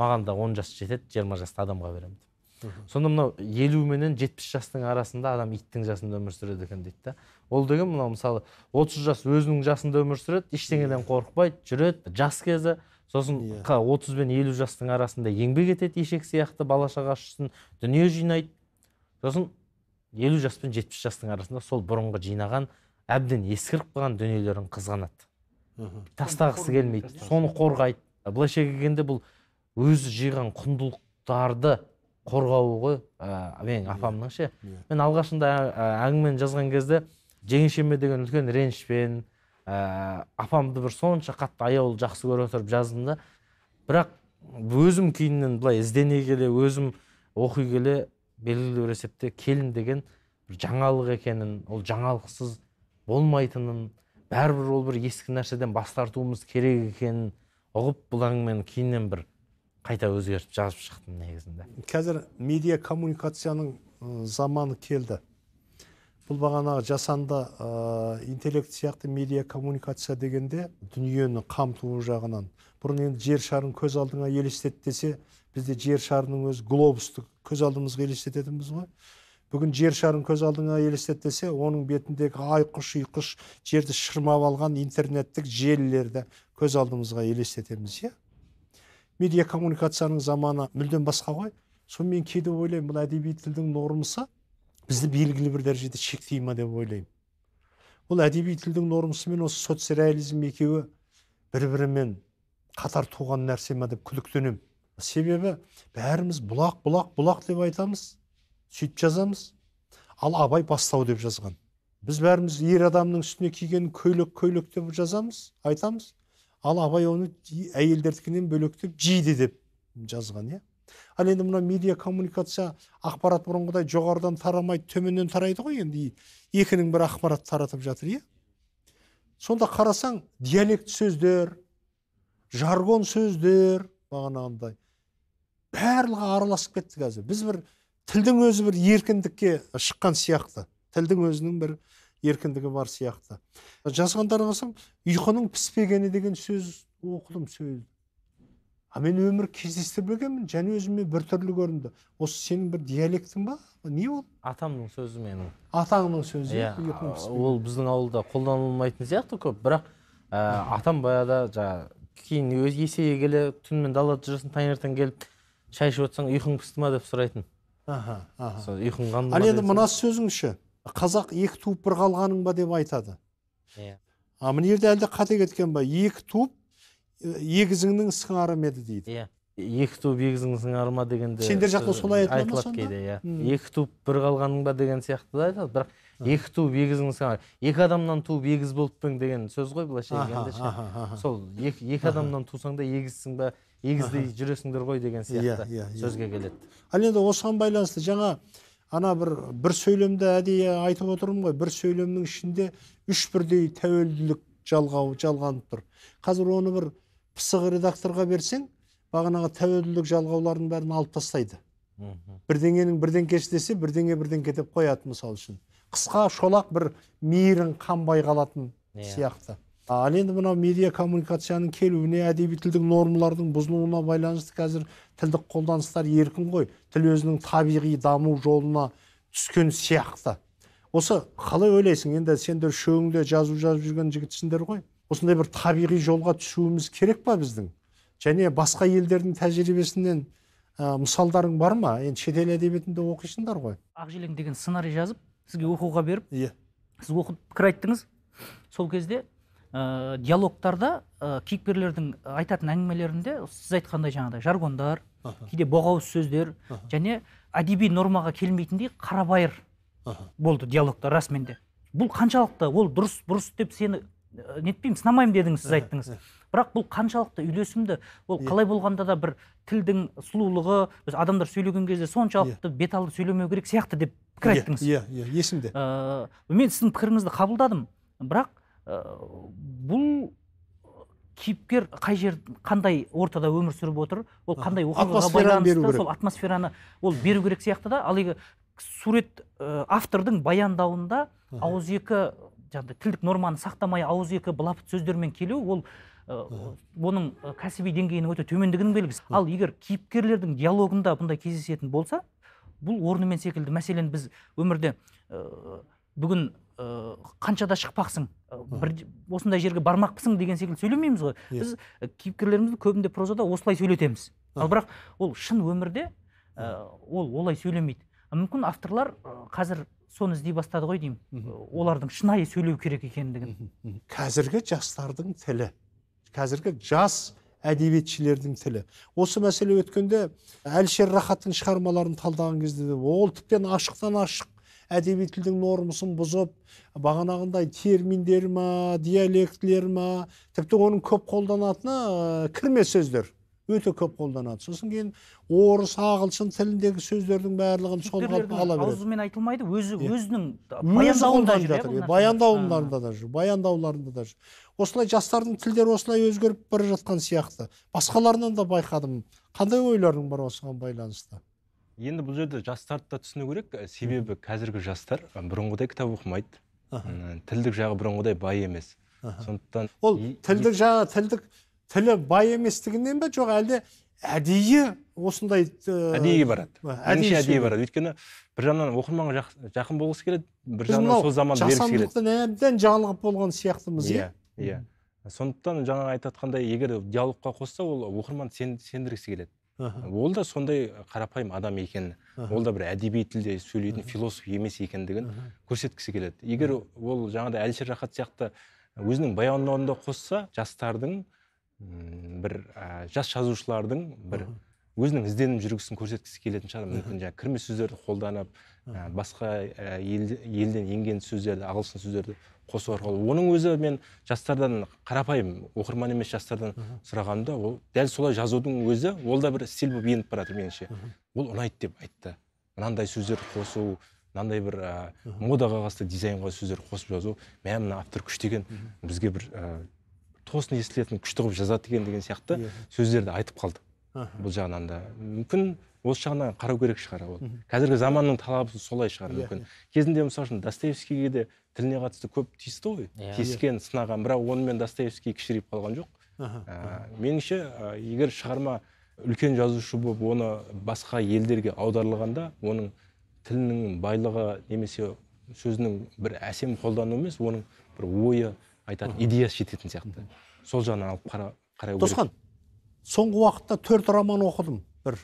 маған да он жас жетеді жиырма жасты адамға беремін деп сонда мынау елу менен жетпіс жастың арасында адам иттің жасында өмір сүреді екен дейді да ол деген мынау мысалы отыз жас өзінің жасында өмір сүреді ештеңеден қорықпайды жүреді жас кезі сосын иә. отыз бен елу жастың арасында еңбек етеді ешек сияқты бала шағасы үшін дүние жинайды сосын елу жас пен жетпіс жастың арасында сол бұрынғы жинаған әбден ескіріп қалған дүниелерін қызғанады тастағысы келмейді соны қорғайды былайша келгенде бұл өзі жиған құндылықтарды қорғауы ғой ә, менің апамның ше мен алғашында әңгімені жазған кезде жеңешеме деген үлкен ренішпен ә, апамды бір сонша қатты аяулы жақсы көре отырып жаздым да бірақ өзім кейіннен былай іздене келе өзім оқи келе белгілі бір есепте келін деген бір жаңалық екенін ол жаңалықсыз болмайтынын бәрібір ол бір ескі нәрседен бас тартуымыз керек екенін ұғып бұл әңгімені кейіннен бір қайта өзгертіп жазып шықтым негізінде қазір медиа коммуникацияның заманы келді бұл бағанағы жасанды ә, интеллект сияқты медиа коммуникация дегенде дүниені қамтуы жағынан бұрын енді жер шарын көз алдыңа елестет десе бізде жер шарының өзі глобусты көз алдымызға елестететінбіз ғой бүгін жер шарын көз алдыңа елестет десе оның бетіндегі айқұш ұйқыш жерді шырмап алған интернеттік желілерді көз алдымызға елестетеміз иә медиа коммуникацияның заманы мүлдем басқа ғой сонымен кейде ойлаймын бұл әдеби тілдің нормасы бізді белгілі бір дәрежеде шектей ма деп ойлаймын бұл әдеби тілдің нормасы мен осы соцреализм екеуі бір бірімен қатар туған нәрсе ма деп күдіктенемін себебі бәріміз бұлақ бұлақ бұлақ деп айтамыз сөйтіп жазамыз ал абай бастау деп жазған біз бәріміз ер адамның үстіне киген көйлек көйлек деп жазамыз айтамыз ал абай оны әйелдердікінен бөлектеп жиді деп жазған иә ал енді мына медиа коммуникация ақпарат бұрынғыдай жоғарыдан тарамайды төменнен тарайды ғой енді екінің бірі ақпарат таратып жатыр иә сонда қарасаң диалект сөздер жаргон сөздер бағанағындай барлығы араласып кетті қазір біз бір тілдің өзі бір еркіндікке шыққан сияқты тілдің өзінің бір еркіндігі бар сияқты жазғандарға қарасам ұйқының піспегені деген сөз оқыдым сөз а мен өмір кездестірмегенмін және өзіме біртүрлі көрінді осы сенің бір диалектің ба не ол атамның сөзі менің атаңның сөзі иә ол біздің ауылда қолданылмайтын сияқты көп бірақ ә, атам баяғыда жаңағы кейін өз есейе келе түнімен далада жүрсін таңертең келіп шай ішіп отырсаң ұйқың пісті ма деп сұрайтын аха аха ұйқың қанды ал енді мына сөзіңізші қазақ екі туып бір қалғаның ба деп айтады иә а мына жерде әлде қате кеткен ба екі туып егізіңнің сыңары ма еді дейді иә екі туып егізіңнің сыңары ма дегенде сендер жақта солай айтылады кейде иә екі туып бір қалғаның ба деген сияқты да айтады бірақ екі туып егізіңнің сыңары екі адамнан туып егіз болып па деген сөз ғой былайша келгенде сол екі адамнан тусаң да егізсің ба егіздей жүресіңдер ғой деген иә, сияқты иә, иә. сөзге келеді ал енді осыған байланысты жаңа ана бір бір сөйлемді әдейі айтып отырмын ғой бір сөйлемнің ішінде үш бірдей тәуелділік жалғау жалғанып тұр қазір оны бір пысық редакторға берсең бағанағы тәуелділік жалғаулардың бәрін алып тастайды мхм бірден бірдеңкесі десе бірдеңе бірдеңке деп қояды мысалы үшін қысқа шолақ бір мейірің қанбай қалатын сияқты ал енді мынау медиа коммуникацияның келуіне әдеби тілдік нормалардың бұзылуына байланысты қазір тілдік қолданыстар еркін ғой тіл өзінің табиғи даму жолына түскен сияқты осы қалай ойлайсың енді сендер үшеуіңде жазу жазып жүрген жігітсіңдер ғой осындай бір табиғи жолға түсуіміз керек па біздің және басқа елдердің тәжірибесінен ә, мысалдарың бар ма енді шетел әдебиетінде оқисыңдар ғой ақжелең деген сценарий жазып сізге оқуға беріп иә yeah. сіз оқып пікір айттыңыз сол кезде ә, диалогтарда ә, кейіпкерлердің айтатын әңгімелерінде сіз айтқандай жаңағыдай жаргондар ага. кейде боғауыз сөздер және әдеби нормаға келмейтіндей қарабайыр болды диалогтар расымен де бұл қаншалықты ол дұрыс бұрыс деп сені ә, нетпеймін сынамаймын дедіңіз сіз айттыңыз бірақ бұл қаншалықты үйлесімді ол иә. қалай болғанда да бір тілдің сұлулығы біз адамдар сөйлеген кезде соншалықты иә. беталды сөйлемеу керек сияқты деп пікір иә, айттыңыз иә иә есімде мен сіздің пікіріңізді қабылдадым бірақ Э, бұл кейіпкер қай жер қандай ортада өмір сүріп отыр ол қандай оқиғаға байланысты сол атмосфераны ол беру керек сияқты да ал егер сурет ә, автордың баяндауында ауызекі жаңағыдай тілдік норманы сақтамай ауызекі былапыт сөздермен келу ол э, оның кәсіби деңгейінің өте төмендігінің белгісі ал егер кейіпкерлердің диалогында бұндай кездесетін болса бұл орнымен секілді мәселен біз өмірде ә, бүгін ыыы э, қаншада шықпақсың э, бір осындай жерге бармақпысың деген секілді сөйлемейміз ғой біз э, кейіпкерлерімізді көбінде прозада осылай сөйлетеміз ал бірақ ол шын өмірде ол олай сөйлемейді мүмкін авторлар қазір соны іздей бастады ғой деймін олардың шынайы сөйлеу керек екендігін қазіргі жастардың тілі қазіргі жас әдебиетшілердің тілі осы мәселе өткенде әлішер рахаттың шығармаларын талдаған кезде де ол тіптен ашықтан ашық әдеби тілдің нормасын бұзып бағанағындай терминдер ма диалектілер ма тіпті оның көп қолданатыны ә, кірме сөздер өте көп қолданады сосын кейін орыс ағылшын тіліндегі сөздердің барлығын сол қалыпқа береді аузымен айтылмайды өзі иә. өзінің баяндауында иә да жүр баяндауларында да жүр осылай жастардың тілдері осылай өзгеріп бара жатқан сияқты басқаларынан да байқадым қандай ойларың бар осыған байланысты енді бұл жерде жастарды да түсіну керек э, себебі қазіргі жастар бұрынғыдай кітап оқымайды тілдік жағы бұрынғыдай бай емес сондықтан ол тілдік жағы тілдік тілі бай еместігінен бе жоқ әлде әдейі осындай әдейі барады әдейі әдейі барады өйткені бір жағынан оқырманға жақын болғысы келеді бір жағынан сол заманды бергісі әбден жалығып болған сияқтымыз иә, иә иә сондықтан жаңа айтып жатқандай егер диалогқа қосса ол оқырман сендіргісі келеді ол да сондай қарапайым адам екенін ол да бір әдеби тілде сөйлейтін философ емес екендігін көрсеткісі келеді егер ол жаңағыдай әлішер рахат сияқты өзінің баяндауында қосса жастардың бір ә, жас жазушылардың бір өзінің ізденіп жүргісін көрсеткісі келетін шығар мүмкін жаңағы кірме сөздерді қолданып ә, басқа ә, елден енген сөздерді ағылшын сөздерді қосу арқылы оның өзі мен жастардан қарапайым оқырман емес жастардан сұрағанымда ол дәл солай жазудың өзі ол да бір стиль болып еніп бара жатыр меніңше ол ұнайды деп айтты мынандай сөздер қосу мынандай бір ә, модаға қатысты дизайнға сөздер қосып жазу мә мына автор күшті екен бізге бір ә, тосын естілетін күшті қылып жазады екен деген сияқты иә. сөздерді айтып қалды бұл жағынан да мүмкін осы жағынан қарау керек шығар ол қазіргі заманның талабы солай шығар иә. мүмкін кезінде мысалы үшін достоевскийге де тіліне қатысты көп тиісті ғой иә. тиіскен сынаған бірақ онымен достоевский кішірейіп қалған жоқ ә, меніңше егер шығарма үлкен жазушы болып оны басқа елдерге аударылғанда оның тілінің байлығы немесе сөзінің бір әсем қолдану емес оның бір ойы айтатын идеясы жететін сияқты сол жағынан алып қарау керек досхан соңғы уақытта төрт роман оқыдым бір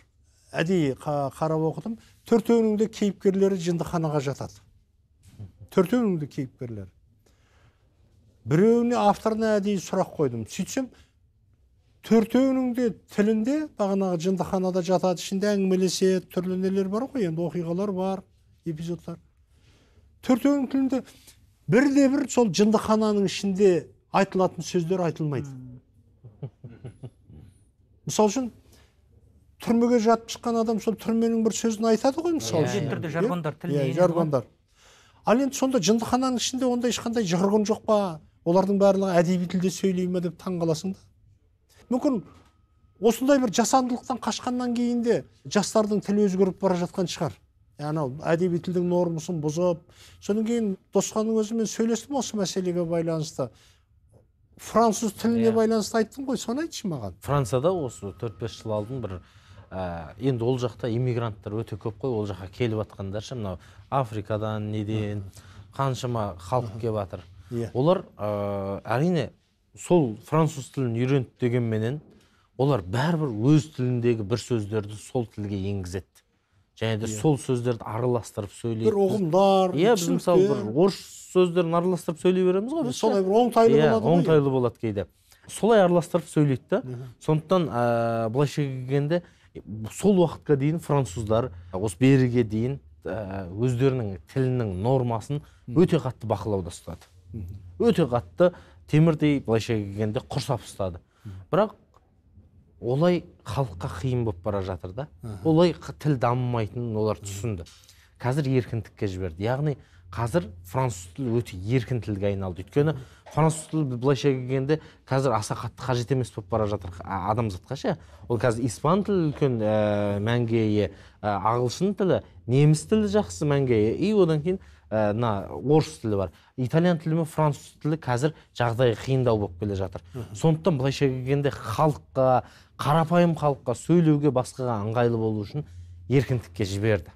әдейі қарап оқыдым төртеуінің де кейіпкерлері жындыханаға жатады төртеуінің де кейіпкерлері біреуіне авторына әдейі сұрақ қойдым сөйтсем төртеуінің де тілінде бағанағы жындыханада жатады ішінде әңгімелеседі түрлі нелер бар ғой енді оқиғалар бар эпизодтар төртеуінің тілінде бірде бір сол жындыхананың ішінде айтылатын сөздер айтылмайды [laughs] мысалы үшін түрмеге жатып шыққан адам сол түрменің бір сөзін айтады ғой мысалы иә, үшін иә. Иә? түрде жаргондар тіл иә жаргондар ал енді сонда жындыхананың ішінде ондай ешқандай жаргон жоқ па олардың барлығы әдеби тілде сөйлей ма деп таң қаласың да мүмкін осындай бір жасандылықтан қашқаннан кейін де жастардың тілі өзгеріп бара жатқан шығар анау әдеби тілдің нормасын бұзып содан кейін досханның өзімен сөйлестім осы мәселеге байланысты француз тіліне иә. байланысты айттың ғой соны айтшы маған францияда осы төрт бес жыл алдын бір ә, енді ол жақта иммигранттар өте көп қой ол жаққа келіп жатқандар ше мынау африкадан неден қаншама халық келіп жатыр yeah. Иә. олар ә, әрине сол француз тілін үйренді дегенменен олар бәрібір өз тіліндегі бір сөздерді сол тілге енгізеді және де иә. сол сөздерді араластырып сөйлейді бір ұғымдар иә біз мысалы бір орыс сөздерін араластырып сөйлей береміз ғой солай бір оңтайлы yeah, иә, болады оңтайлы болады кейде солай араластырып сөйлейді да сондықтан ә, былайша келгенде сол уақытқа дейін француздар осы беріге дейін өздерінің тілінің нормасын өте қатты бақылауда ұстады өте қатты темірдей былайша келгенде құрсап ұстады бірақ олай халыққа қиын болып бара жатыр да олай тіл дамымайтынын олар түсінді қазір еркіндікке жіберді яғни қазір француз тілі өте еркін тілге айналды өйткені француз тілі былайша келгенде қазір аса қатты қажет емес болып бара жатыр адамзатқа ше ол қазір испан тілі үлкен ә, мәнге ие ә, ағылшын тілі неміс тілі жақсы мәнге ие и одан кейін ә, мына ә, орыс тілі бар итальян тілі мен француз тілі қазір жағдайы қиындау болып келе жатыр сондықтан былайша келгенде халыққа қарапайым халыққа сөйлеуге басқаға ыңғайлы болу үшін еркіндікке жіберді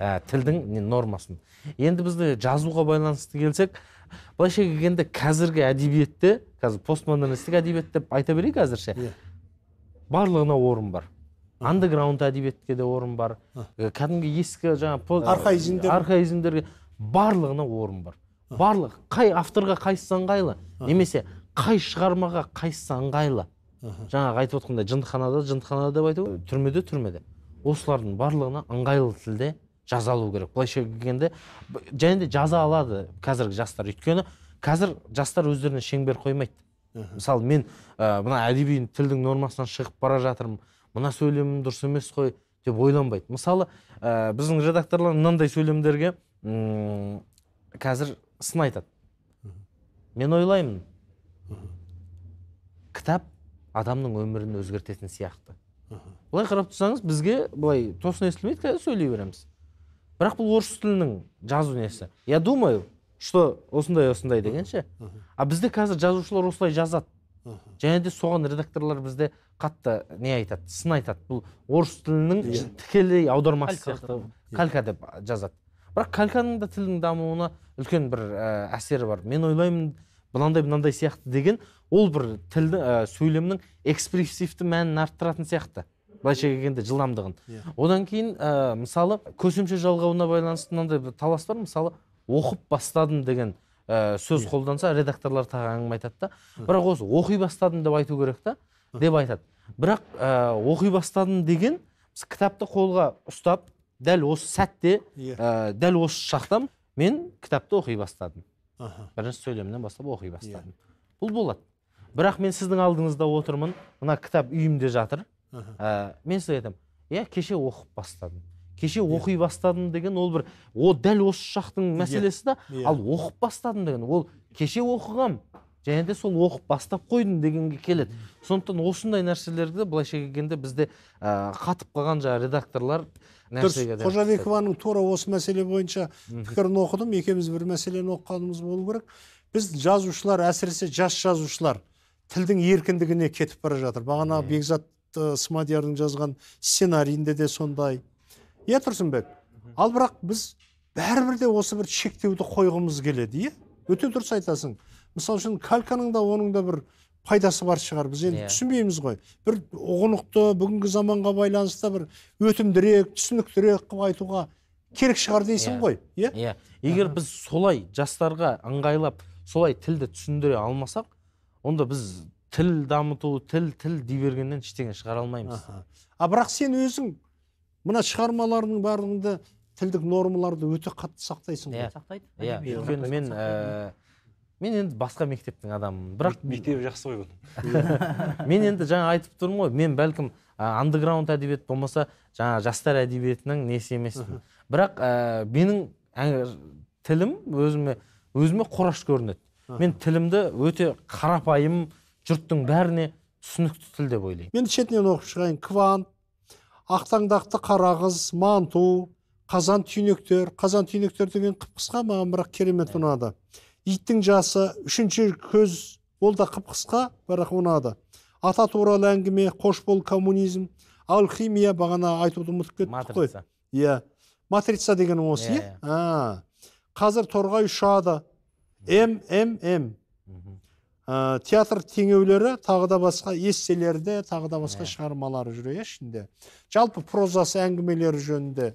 ә, тілдің не, нормасын енді бізді жазуға байланысты келсек былайша келгенде қазіргі әдебиетте қазір постмодернистік әдебиет деп айта берейік әзірше иә. барлығына орын бар андеграунд әдебиетке де орын бар ә, кәдімгі ескі жаңағы архаизмдерге барлығына орын бар барлық қай авторға қайсысы ыңғайлы немесе қай шығармаға қайсысы ыңғайлы жаңағы айтып отқандай жындыханада жындыханада деп айту түрмеде түрмеде осылардың барлығына ыңғайлы тілде алу керек былайша келгенде және де жаза алады қазіргі жастар өйткені қазір жастар өздеріне шеңбер қоймайды мысалы мен ә, мына әдеби тілдің нормасынан шығып бара жатырмын мына сөйлемім дұрыс емес қой деп ойланбайды мысалы ә, біздің редакторлар мынандай сөйлемдерге қазір сын айтады мен ойлаймын кітап адамның өмірін өзгертетін сияқты былай қарап тұрсаңыз бізге былай тосын естілмейді қазір сөйлей береміз бірақ бұл орыс тілінің жазу несі я думаю что осындай осындай деген ше а бізде қазір жазушылар осылай жазады және де соған редакторлар бізде қатты не айтады сын айтады бұл орыс тілінің yeah. Иә. тікелей аудармасы сияқты иә. калька деп жазады бірақ кальканың да тілдің дамуына үлкен бір э, әсері бар мен ойлаймын мынандай мынандай сияқты деген ол бір тілді ә, сөйлемнің экспрессивті мәнін арттыратын сияқты былайша келгенде жылдамдығын иә. одан кейін ә, мысалы көсемше жалғауына байланысты мынандай бір талас бар мысалы оқып бастадым деген ә, сөз иә. қолданса редакторлар тағы әңгіме айтады да бірақ осы оқи бастадым деп айту керек та деп айтады бірақ ә, оқи бастадым деген біз кітапты қолға ұстап дәл осы сәтте иә. ә, дәл осы шақтам, мен кітапты оқи бастадым аха бірінші сөйлемнен бастап оқи бастадым бұл болады бірақ мен сіздің алдыңызда отырмын мына кітап үйімде жатыр ә, мен сізге айтамын иә кеше оқып бастадым кеше иә. оқи бастадым деген ол бір о дәл осы шақтың иә. мәселесі да иә. ал оқып бастадым деген ол кеше оқығам және де сол оқып бастап қойдым дегенге келеді сондықтан осындай нәрселерді былайша келгенде бізде ә, қатып қалған жаңағы редакторлар дұрыс қожабекованың тура осы мәселе бойынша пікірін оқыдым екеуміз бір мәселені оқығанымыз болу керек біз жазушылар әсіресе жас жазушылар тілдің еркіндігіне кетіп бара жатыр бағана бекзат смадиярдың жазған сценарийінде де сондай иә тұрсынбек ал бірақ біз бәрібір де осы бір шектеуді қойғымыз келеді иә өте дұрыс айтасың мысалы үшін кальканың да оның да бір пайдасы бар шығар біз енді иә. түсінбейміз ғой бір ұғынықты бүгінгі заманға байланысты бір өтімдірек түсініктірек қылып айтуға керек шығар дейсің иә. ғой иә иә егер біз солай жастарға ыңғайлап солай тілді түсіндіре алмасақ онда біз тіл дамыту тіл тіл дей бергеннен ештеңе шығара алмаймыз а бірақ сен өзің мына шығармаларыңның барлығында тілдік нормаларды өте қатты сақтайсың иә. ғой иә сақтайды иә өйткені мен мен енді басқа мектептің адамымын бірақ мектебі жақсы ғой бұның [laughs] мен енді жаңа айтып тұрмын ғой мен бәлкім андеграунд әдебиет болмаса жаңа жастар әдебиетінің несі емеспін бірақ ә, менің тілім өзіме өзіме құраш көрінеді мен тілімді өте қарапайым жұрттың бәріне түсінікті тіл деп ойлаймын мен шетінен оқып шығайын квант ақтаңдақты қарағыз манту қазан түйнектер қазан түйнектер деген қып қысқа маған бірақ керемет ұнады иттің жасы үшінші көз ол да қып қысқа бірақ ұнады ата туралы әңгіме қош бол коммунизм алхимия бағана айтуды ұмытып кеттік қой иә матрица деген осы иә, иә. қазір торғай ұшады м м м ә, театр теңеулері тағы да басқа эсселерде тағы да басқа шығармалары жүр иә ішінде жалпы прозасы әңгімелері жөнінде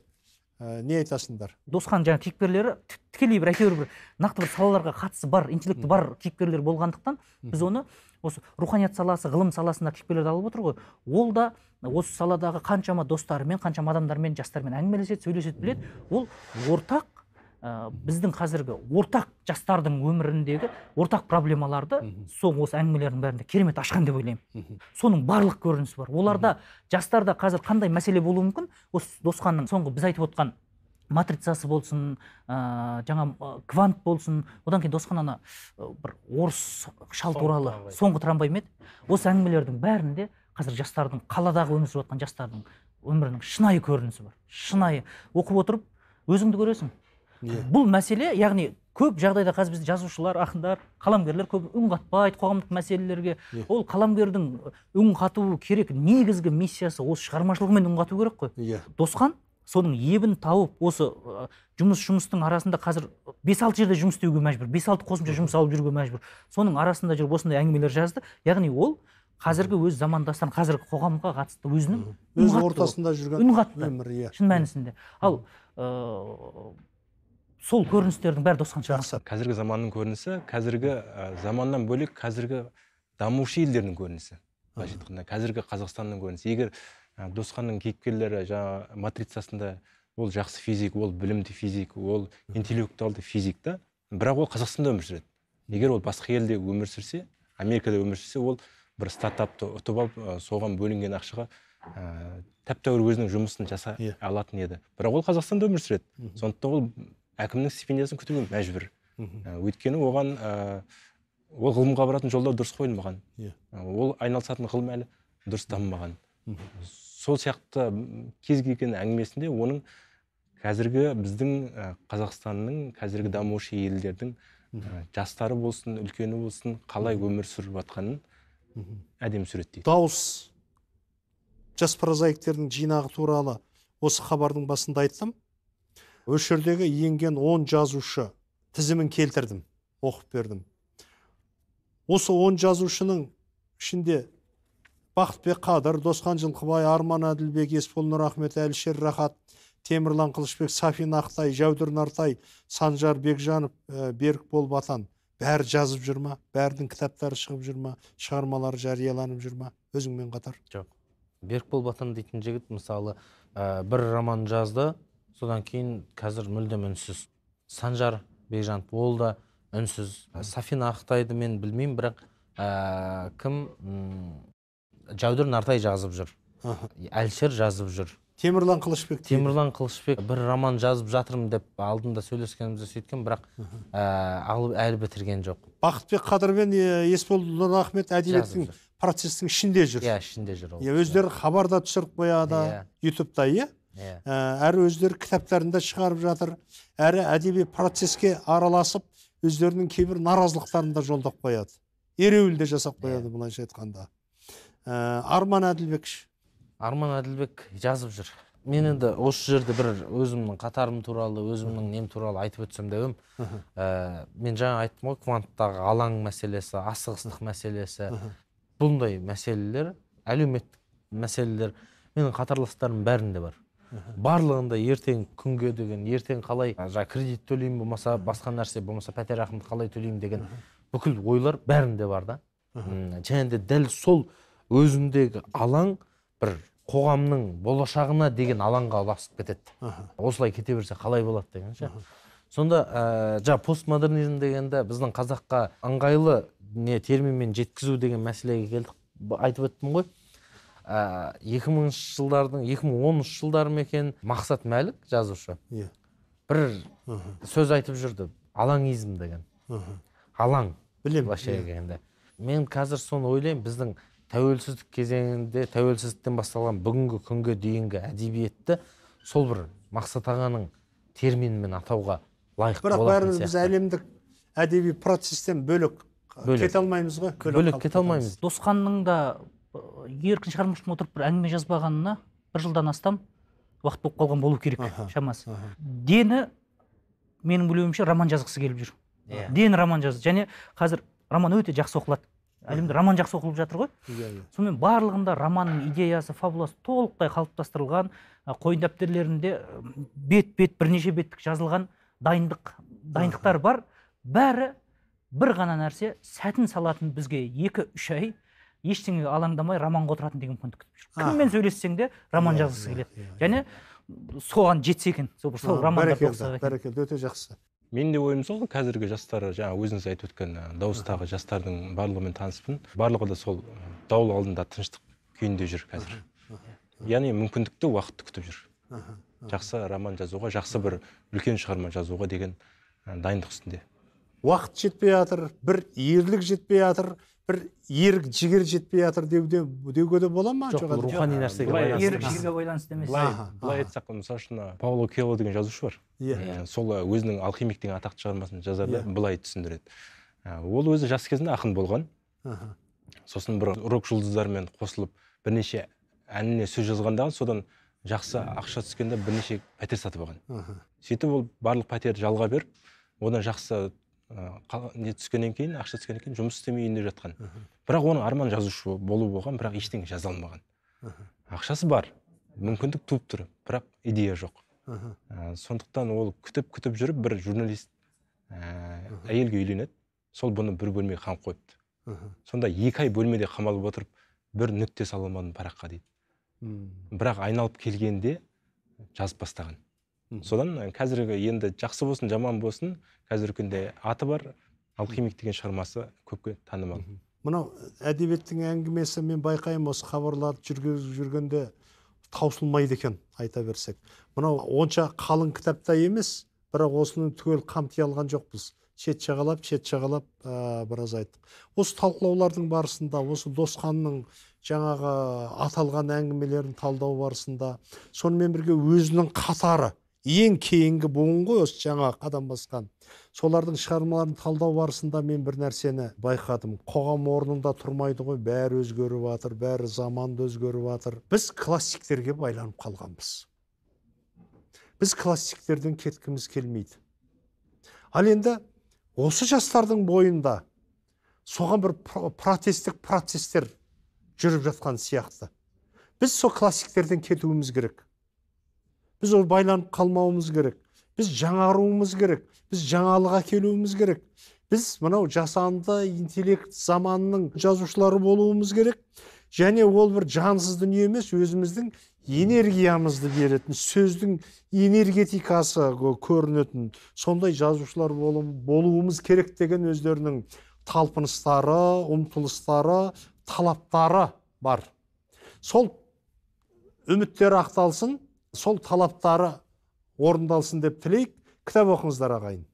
э, не айтасыңдар досхан жаңағы кейіпкерлері тікелей бір әйтеуір бір нақты бір салаларға қатысы бар интеллекті бар кейіпкерлер болғандықтан біз оны осы руханият саласы ғылым саласында кейіпкерлерді алып отыр ғой ол да осы саладағы қаншама достарымен қаншама адамдармен жастармен әңгімелеседі сөйлеседі біледі ол ортақ ә, біздің қазіргі ортақ жастардың өміріндегі ортақ проблемаларды соңғы осы әңгімелердің бәрінде керемет ашқан деп ойлаймын соның барлық көрінісі бар оларда жастарда қазір қандай мәселе болуы мүмкін осы досханның соңғы біз айтып отқан матрицасы болсын ә, жаңа ә, квант болсын одан кейін досхан ана ә, бір орыс шал туралы соңғы трамвай ма осы әңгімелердің бәрінде қазір жастардың қаладағы өмір сүріп жатқан жастардың өмірінің шынайы көрінісі бар шынайы оқып отырып өзіңді көресің бұл мәселе яғни көп жағдайда қазір бізде жазушылар ақындар қаламгерлер көп үн қатпайды қоғамдық мәселелерге yeah. ол қаламгердің үн қатуы керек негізгі миссиясы осы шығармашылығымен үн қату керек қой иә yeah. досхан соның ебін тауып осы жұмыс жұмыстың арасында қазір бес алты жерде жұмыс істеуге мәжбүр бес алты қосымша жұмыс алып жүруге мәжбүр соның арасында жүріп осындай әңгімелер жазды яғни ол қазіргі өз замандастан қазіргі қоғамға қатысты өзінің өз ортасында жүрген үн өмір иә шын мәнісінде ал ыыы сол көріністердің бәрі досхан шығар қазіргі заманның көрінісі қазіргі ә, заманнан бөлек қазіргі дамушы елдердің көрінісі былайша айтқанда қазіргі қазақстанның көрінісі егер ә, досханның кейіпкерлері жаңағы матрицасында ол жақсы физик ол білімді физик ол интеллектуалды физик та бірақ ол қазақстанда өмір сүреді егер ол басқа елде өмір сүрсе америкада өмір сүрсе ол бір стартапты ұтып алып ә, соған бөлінген ақшаға ә, тәп тәуір өзінің жұмысын жаса иә. алатын еді бірақ ол қазақстанда өмір сүреді сондықтан ол әкімнің стипендиясын күтуге мәжбүр ә, өйткені оған ә, ол ғылымға баратын жолдар дұрыс қойылмаған yeah. Иә. Ә, ол айналысатын ғылым әлі дұрыс дамымаған сол сияқты кез келген әңгімесінде оның қазіргі біздің ә, қазақстанның қазіргі дамушы елдердің жастары болсын үлкені болсын қалай өмір сүріп жатқанын әдемі суреттейді дауыс жас прозаиктердің жинағы туралы осы хабардың басында айттым осы жердегі енген он жазушы тізімін келтірдім оқып бердім осы он жазушының ішінде бақытбек қадыр досхан жылқыбай арман әділбек есбол нұрахмет әлішер рахат темірлан қылышбек сафин ақтай жәудір нартай санжар бекжанов ә, берікбол батан бәрі жазып жүр ма бәрінің кітаптары шығып жүр ма шығармалары жарияланып жүр ма өзіңмен қатар жоқ берікбол батан дейтін жігіт мысалы ә, бір роман жазды содан кейін қазір мүлдем үнсіз санжар бекжанов ол да үнсіз сафина ақтайды мен білмеймін бірақ ә, кім жәудір нартай жазып жүр Әлшер жазып жүр темірлан қылышбек темірлан қылышбек бір роман жазып жатырмын деп алдында сөйлескенімізде сөйткен бірақ ә, алып әлі бітірген жоқ бақытбек қадыр мен есбол нұрахмет әдебиеттің процестің ішінде жүр иә ішінде жүр иә өздері хабарда түсіріп қояды иә. ютубта иә yeah. әрі өздері кітаптарында шығарып жатыр әрі әдеби процеске араласып өздерінің кейбір наразылықтарын да жолдап қояды ереуіл де жасап қояды yeah. былайша айтқанда ә, арман әділбекші арман әділбек жазып жүр мен енді осы жерде бір өзімнің қатарым туралы өзімнің нем туралы айтып өтсем деп едім ә, мен жаңа айттым ғой кванттағы алаң мәселесі асығыстық мәселесі бұндай мәселелер әлеуметтік мәселелер менің қатарластарымның бәрінде бар барлығында ертең күнге деген ертең қалай жаңағы кредит төлеймін болмаса басқа нәрсе болмаса ақымды қалай төлеймін деген бүкіл ойлар бәрінде бар да және де дәл сол өзіндегі алаң бір қоғамның болашағына деген алаңға ұласып кетеді осылай кете берсе қалай болады деген ше сонда ә, жаңа постмодернизм дегенде біздің қазаққа ыңғайлы не терминмен жеткізу деген мәселеге келдік айтып өттім ғой екі мыңыншы жылдардың екі мың оныншы жылдары ма екен мақсат мәлік жазушы иә yeah. бір uh -huh. сөз айтып жүрді алаңизм деген uh -huh. алаң білемін былайша келгенде иә. мен қазір соны ойлаймын біздің тәуелсіздік кезеңінде тәуелсіздіктен басталған бүгінгі күнге дейінгі әдебиетті сол бір мақсат ағаның терминімен атауға лайық бірақ бәрібір біз әлемдік әдеби процестен бөлек, кете алмаймыз ғой бөлек, бөлек кете алмаймыз досқанның да еркін шығармашылықпен отырып бір әңгіме жазбағанына бір жылдан астам уақыт болып қалған болу керек шамасы дені менің білуімше роман жазғысы келіп жүр иә дені роман жазды және қазір роман өте жақсы оқылады әлемде роман жақсы оқылып жатыр ғой иә иә сонымен барлығында романның идеясы фабуласы толықтай қалыптастырылған қойын дәптерлерінде бет бет бірнеше беттік жазылған дайындық дайындықтар бар бәрі бір ғана нәрсе сәтін салатын бізге екі үш ай ештеңеге алаңдамай романға отыратын деген пункт күтіп жүр кіммен сөйлессең де роман иә, жазғысы иә, келеді иә, және соған жетсе екен сол сол өте жақсы менің де ойым сол қазіргі жастар жаңа өзіңіз айтып өткен дауыстағы жастардың барлығымен таныспын барлығы да сол дауыл алдында тыныштық күйінде жүр қазір яғни мүмкіндікті уақытты күтіп жүр жақсы роман жазуға жақсы бір үлкен шығарма жазуға деген дайындық үстінде уақыт жетпей жатыр бір ерлік жетпей жатыр бір ерік жігер жетпей жатыр деуге де бола ма жоқ бұл рухани нәрсеге байланысты ерік жігерге байланысты емес былай былай айтсақ мысалы үшін пауло кело деген жазушы бар иә ә, сол ә, өзінің алхимик деген атақты шығармасын жазады иә. былай түсіндіреді ә, ол өзі жас кезінде ақын болған сосын бір рок жұлдыздарымен қосылып бірнеше әніне сөз жазғанда содан жақсы ақша түскенде бірнеше пәтер сатып алған сөйтіп ол барлық пәтерді жалға беріп одан жақсы не түскеннен кейін ақша түскеннен кейін жұмыс істемей үйінде жатқан бірақ оның арман жазушы болу болған бірақ ештеңе жаза алмаған ақшасы бар мүмкіндік туып тұр бірақ идея жоқ ә, сондықтан ол күтіп күтіп жүріп бір журналист ә, әйелге үйленеді сол бұны бір бөлмеге қамап қойыпты сонда екі ай бөлмеде қамалып отырып бір нүкте сала алмадым параққа дейді бірақ айналып келгенде жазып бастаған содан қазіргі енді жақсы болсын жаман болсын қазіргі күнде аты бар алхимик деген шығармасы көпке танымал мынау әдебиеттің әңгімесі мен байқаймын осы хабарларды жүргізіп жүргенде таусылмайды екен айта берсек мынау онша қалың кітапта емес бірақ осыны түгел қамти алған жоқпыз шет жағалап шет жағалап ә, біраз айттық осы талқылаулардың барысында осы досханның жаңағы аталған әңгімелерін талдау барысында сонымен бірге өзінің қатары ең кейінгі ғой осы жаңа қадам басқан солардың шығармаларын талдау барысында мен бір нәрсені байқадым қоғам орнында тұрмайды ғой бәрі өзгеріп жатыр бәрі заманды өзгеріп жатыр біз классиктерге байланып қалғанбыз біз классиктерден кеткіміз келмейді ал енді осы жастардың бойында соған бір протесттік процестер жүріп жатқан сияқты біз сол классиктерден кетуіміз керек біз ол байланып қалмауымыз керек біз жаңаруымыз керек біз жаңалық әкелуіміз керек біз мынау жасанды интеллект заманының жазушылары болуымыз керек және ол бір жансыз дүние емес өзіміздің энергиямызды беретін сөздің энергетикасы көрінетін сондай жазушылар болу, болуымыз керек деген өздерінің талпыныстары ұмтылыстары талаптары бар сол үміттері ақталсын сол талаптары орындалсын деп тілейік кітап оқыңыздар ағайын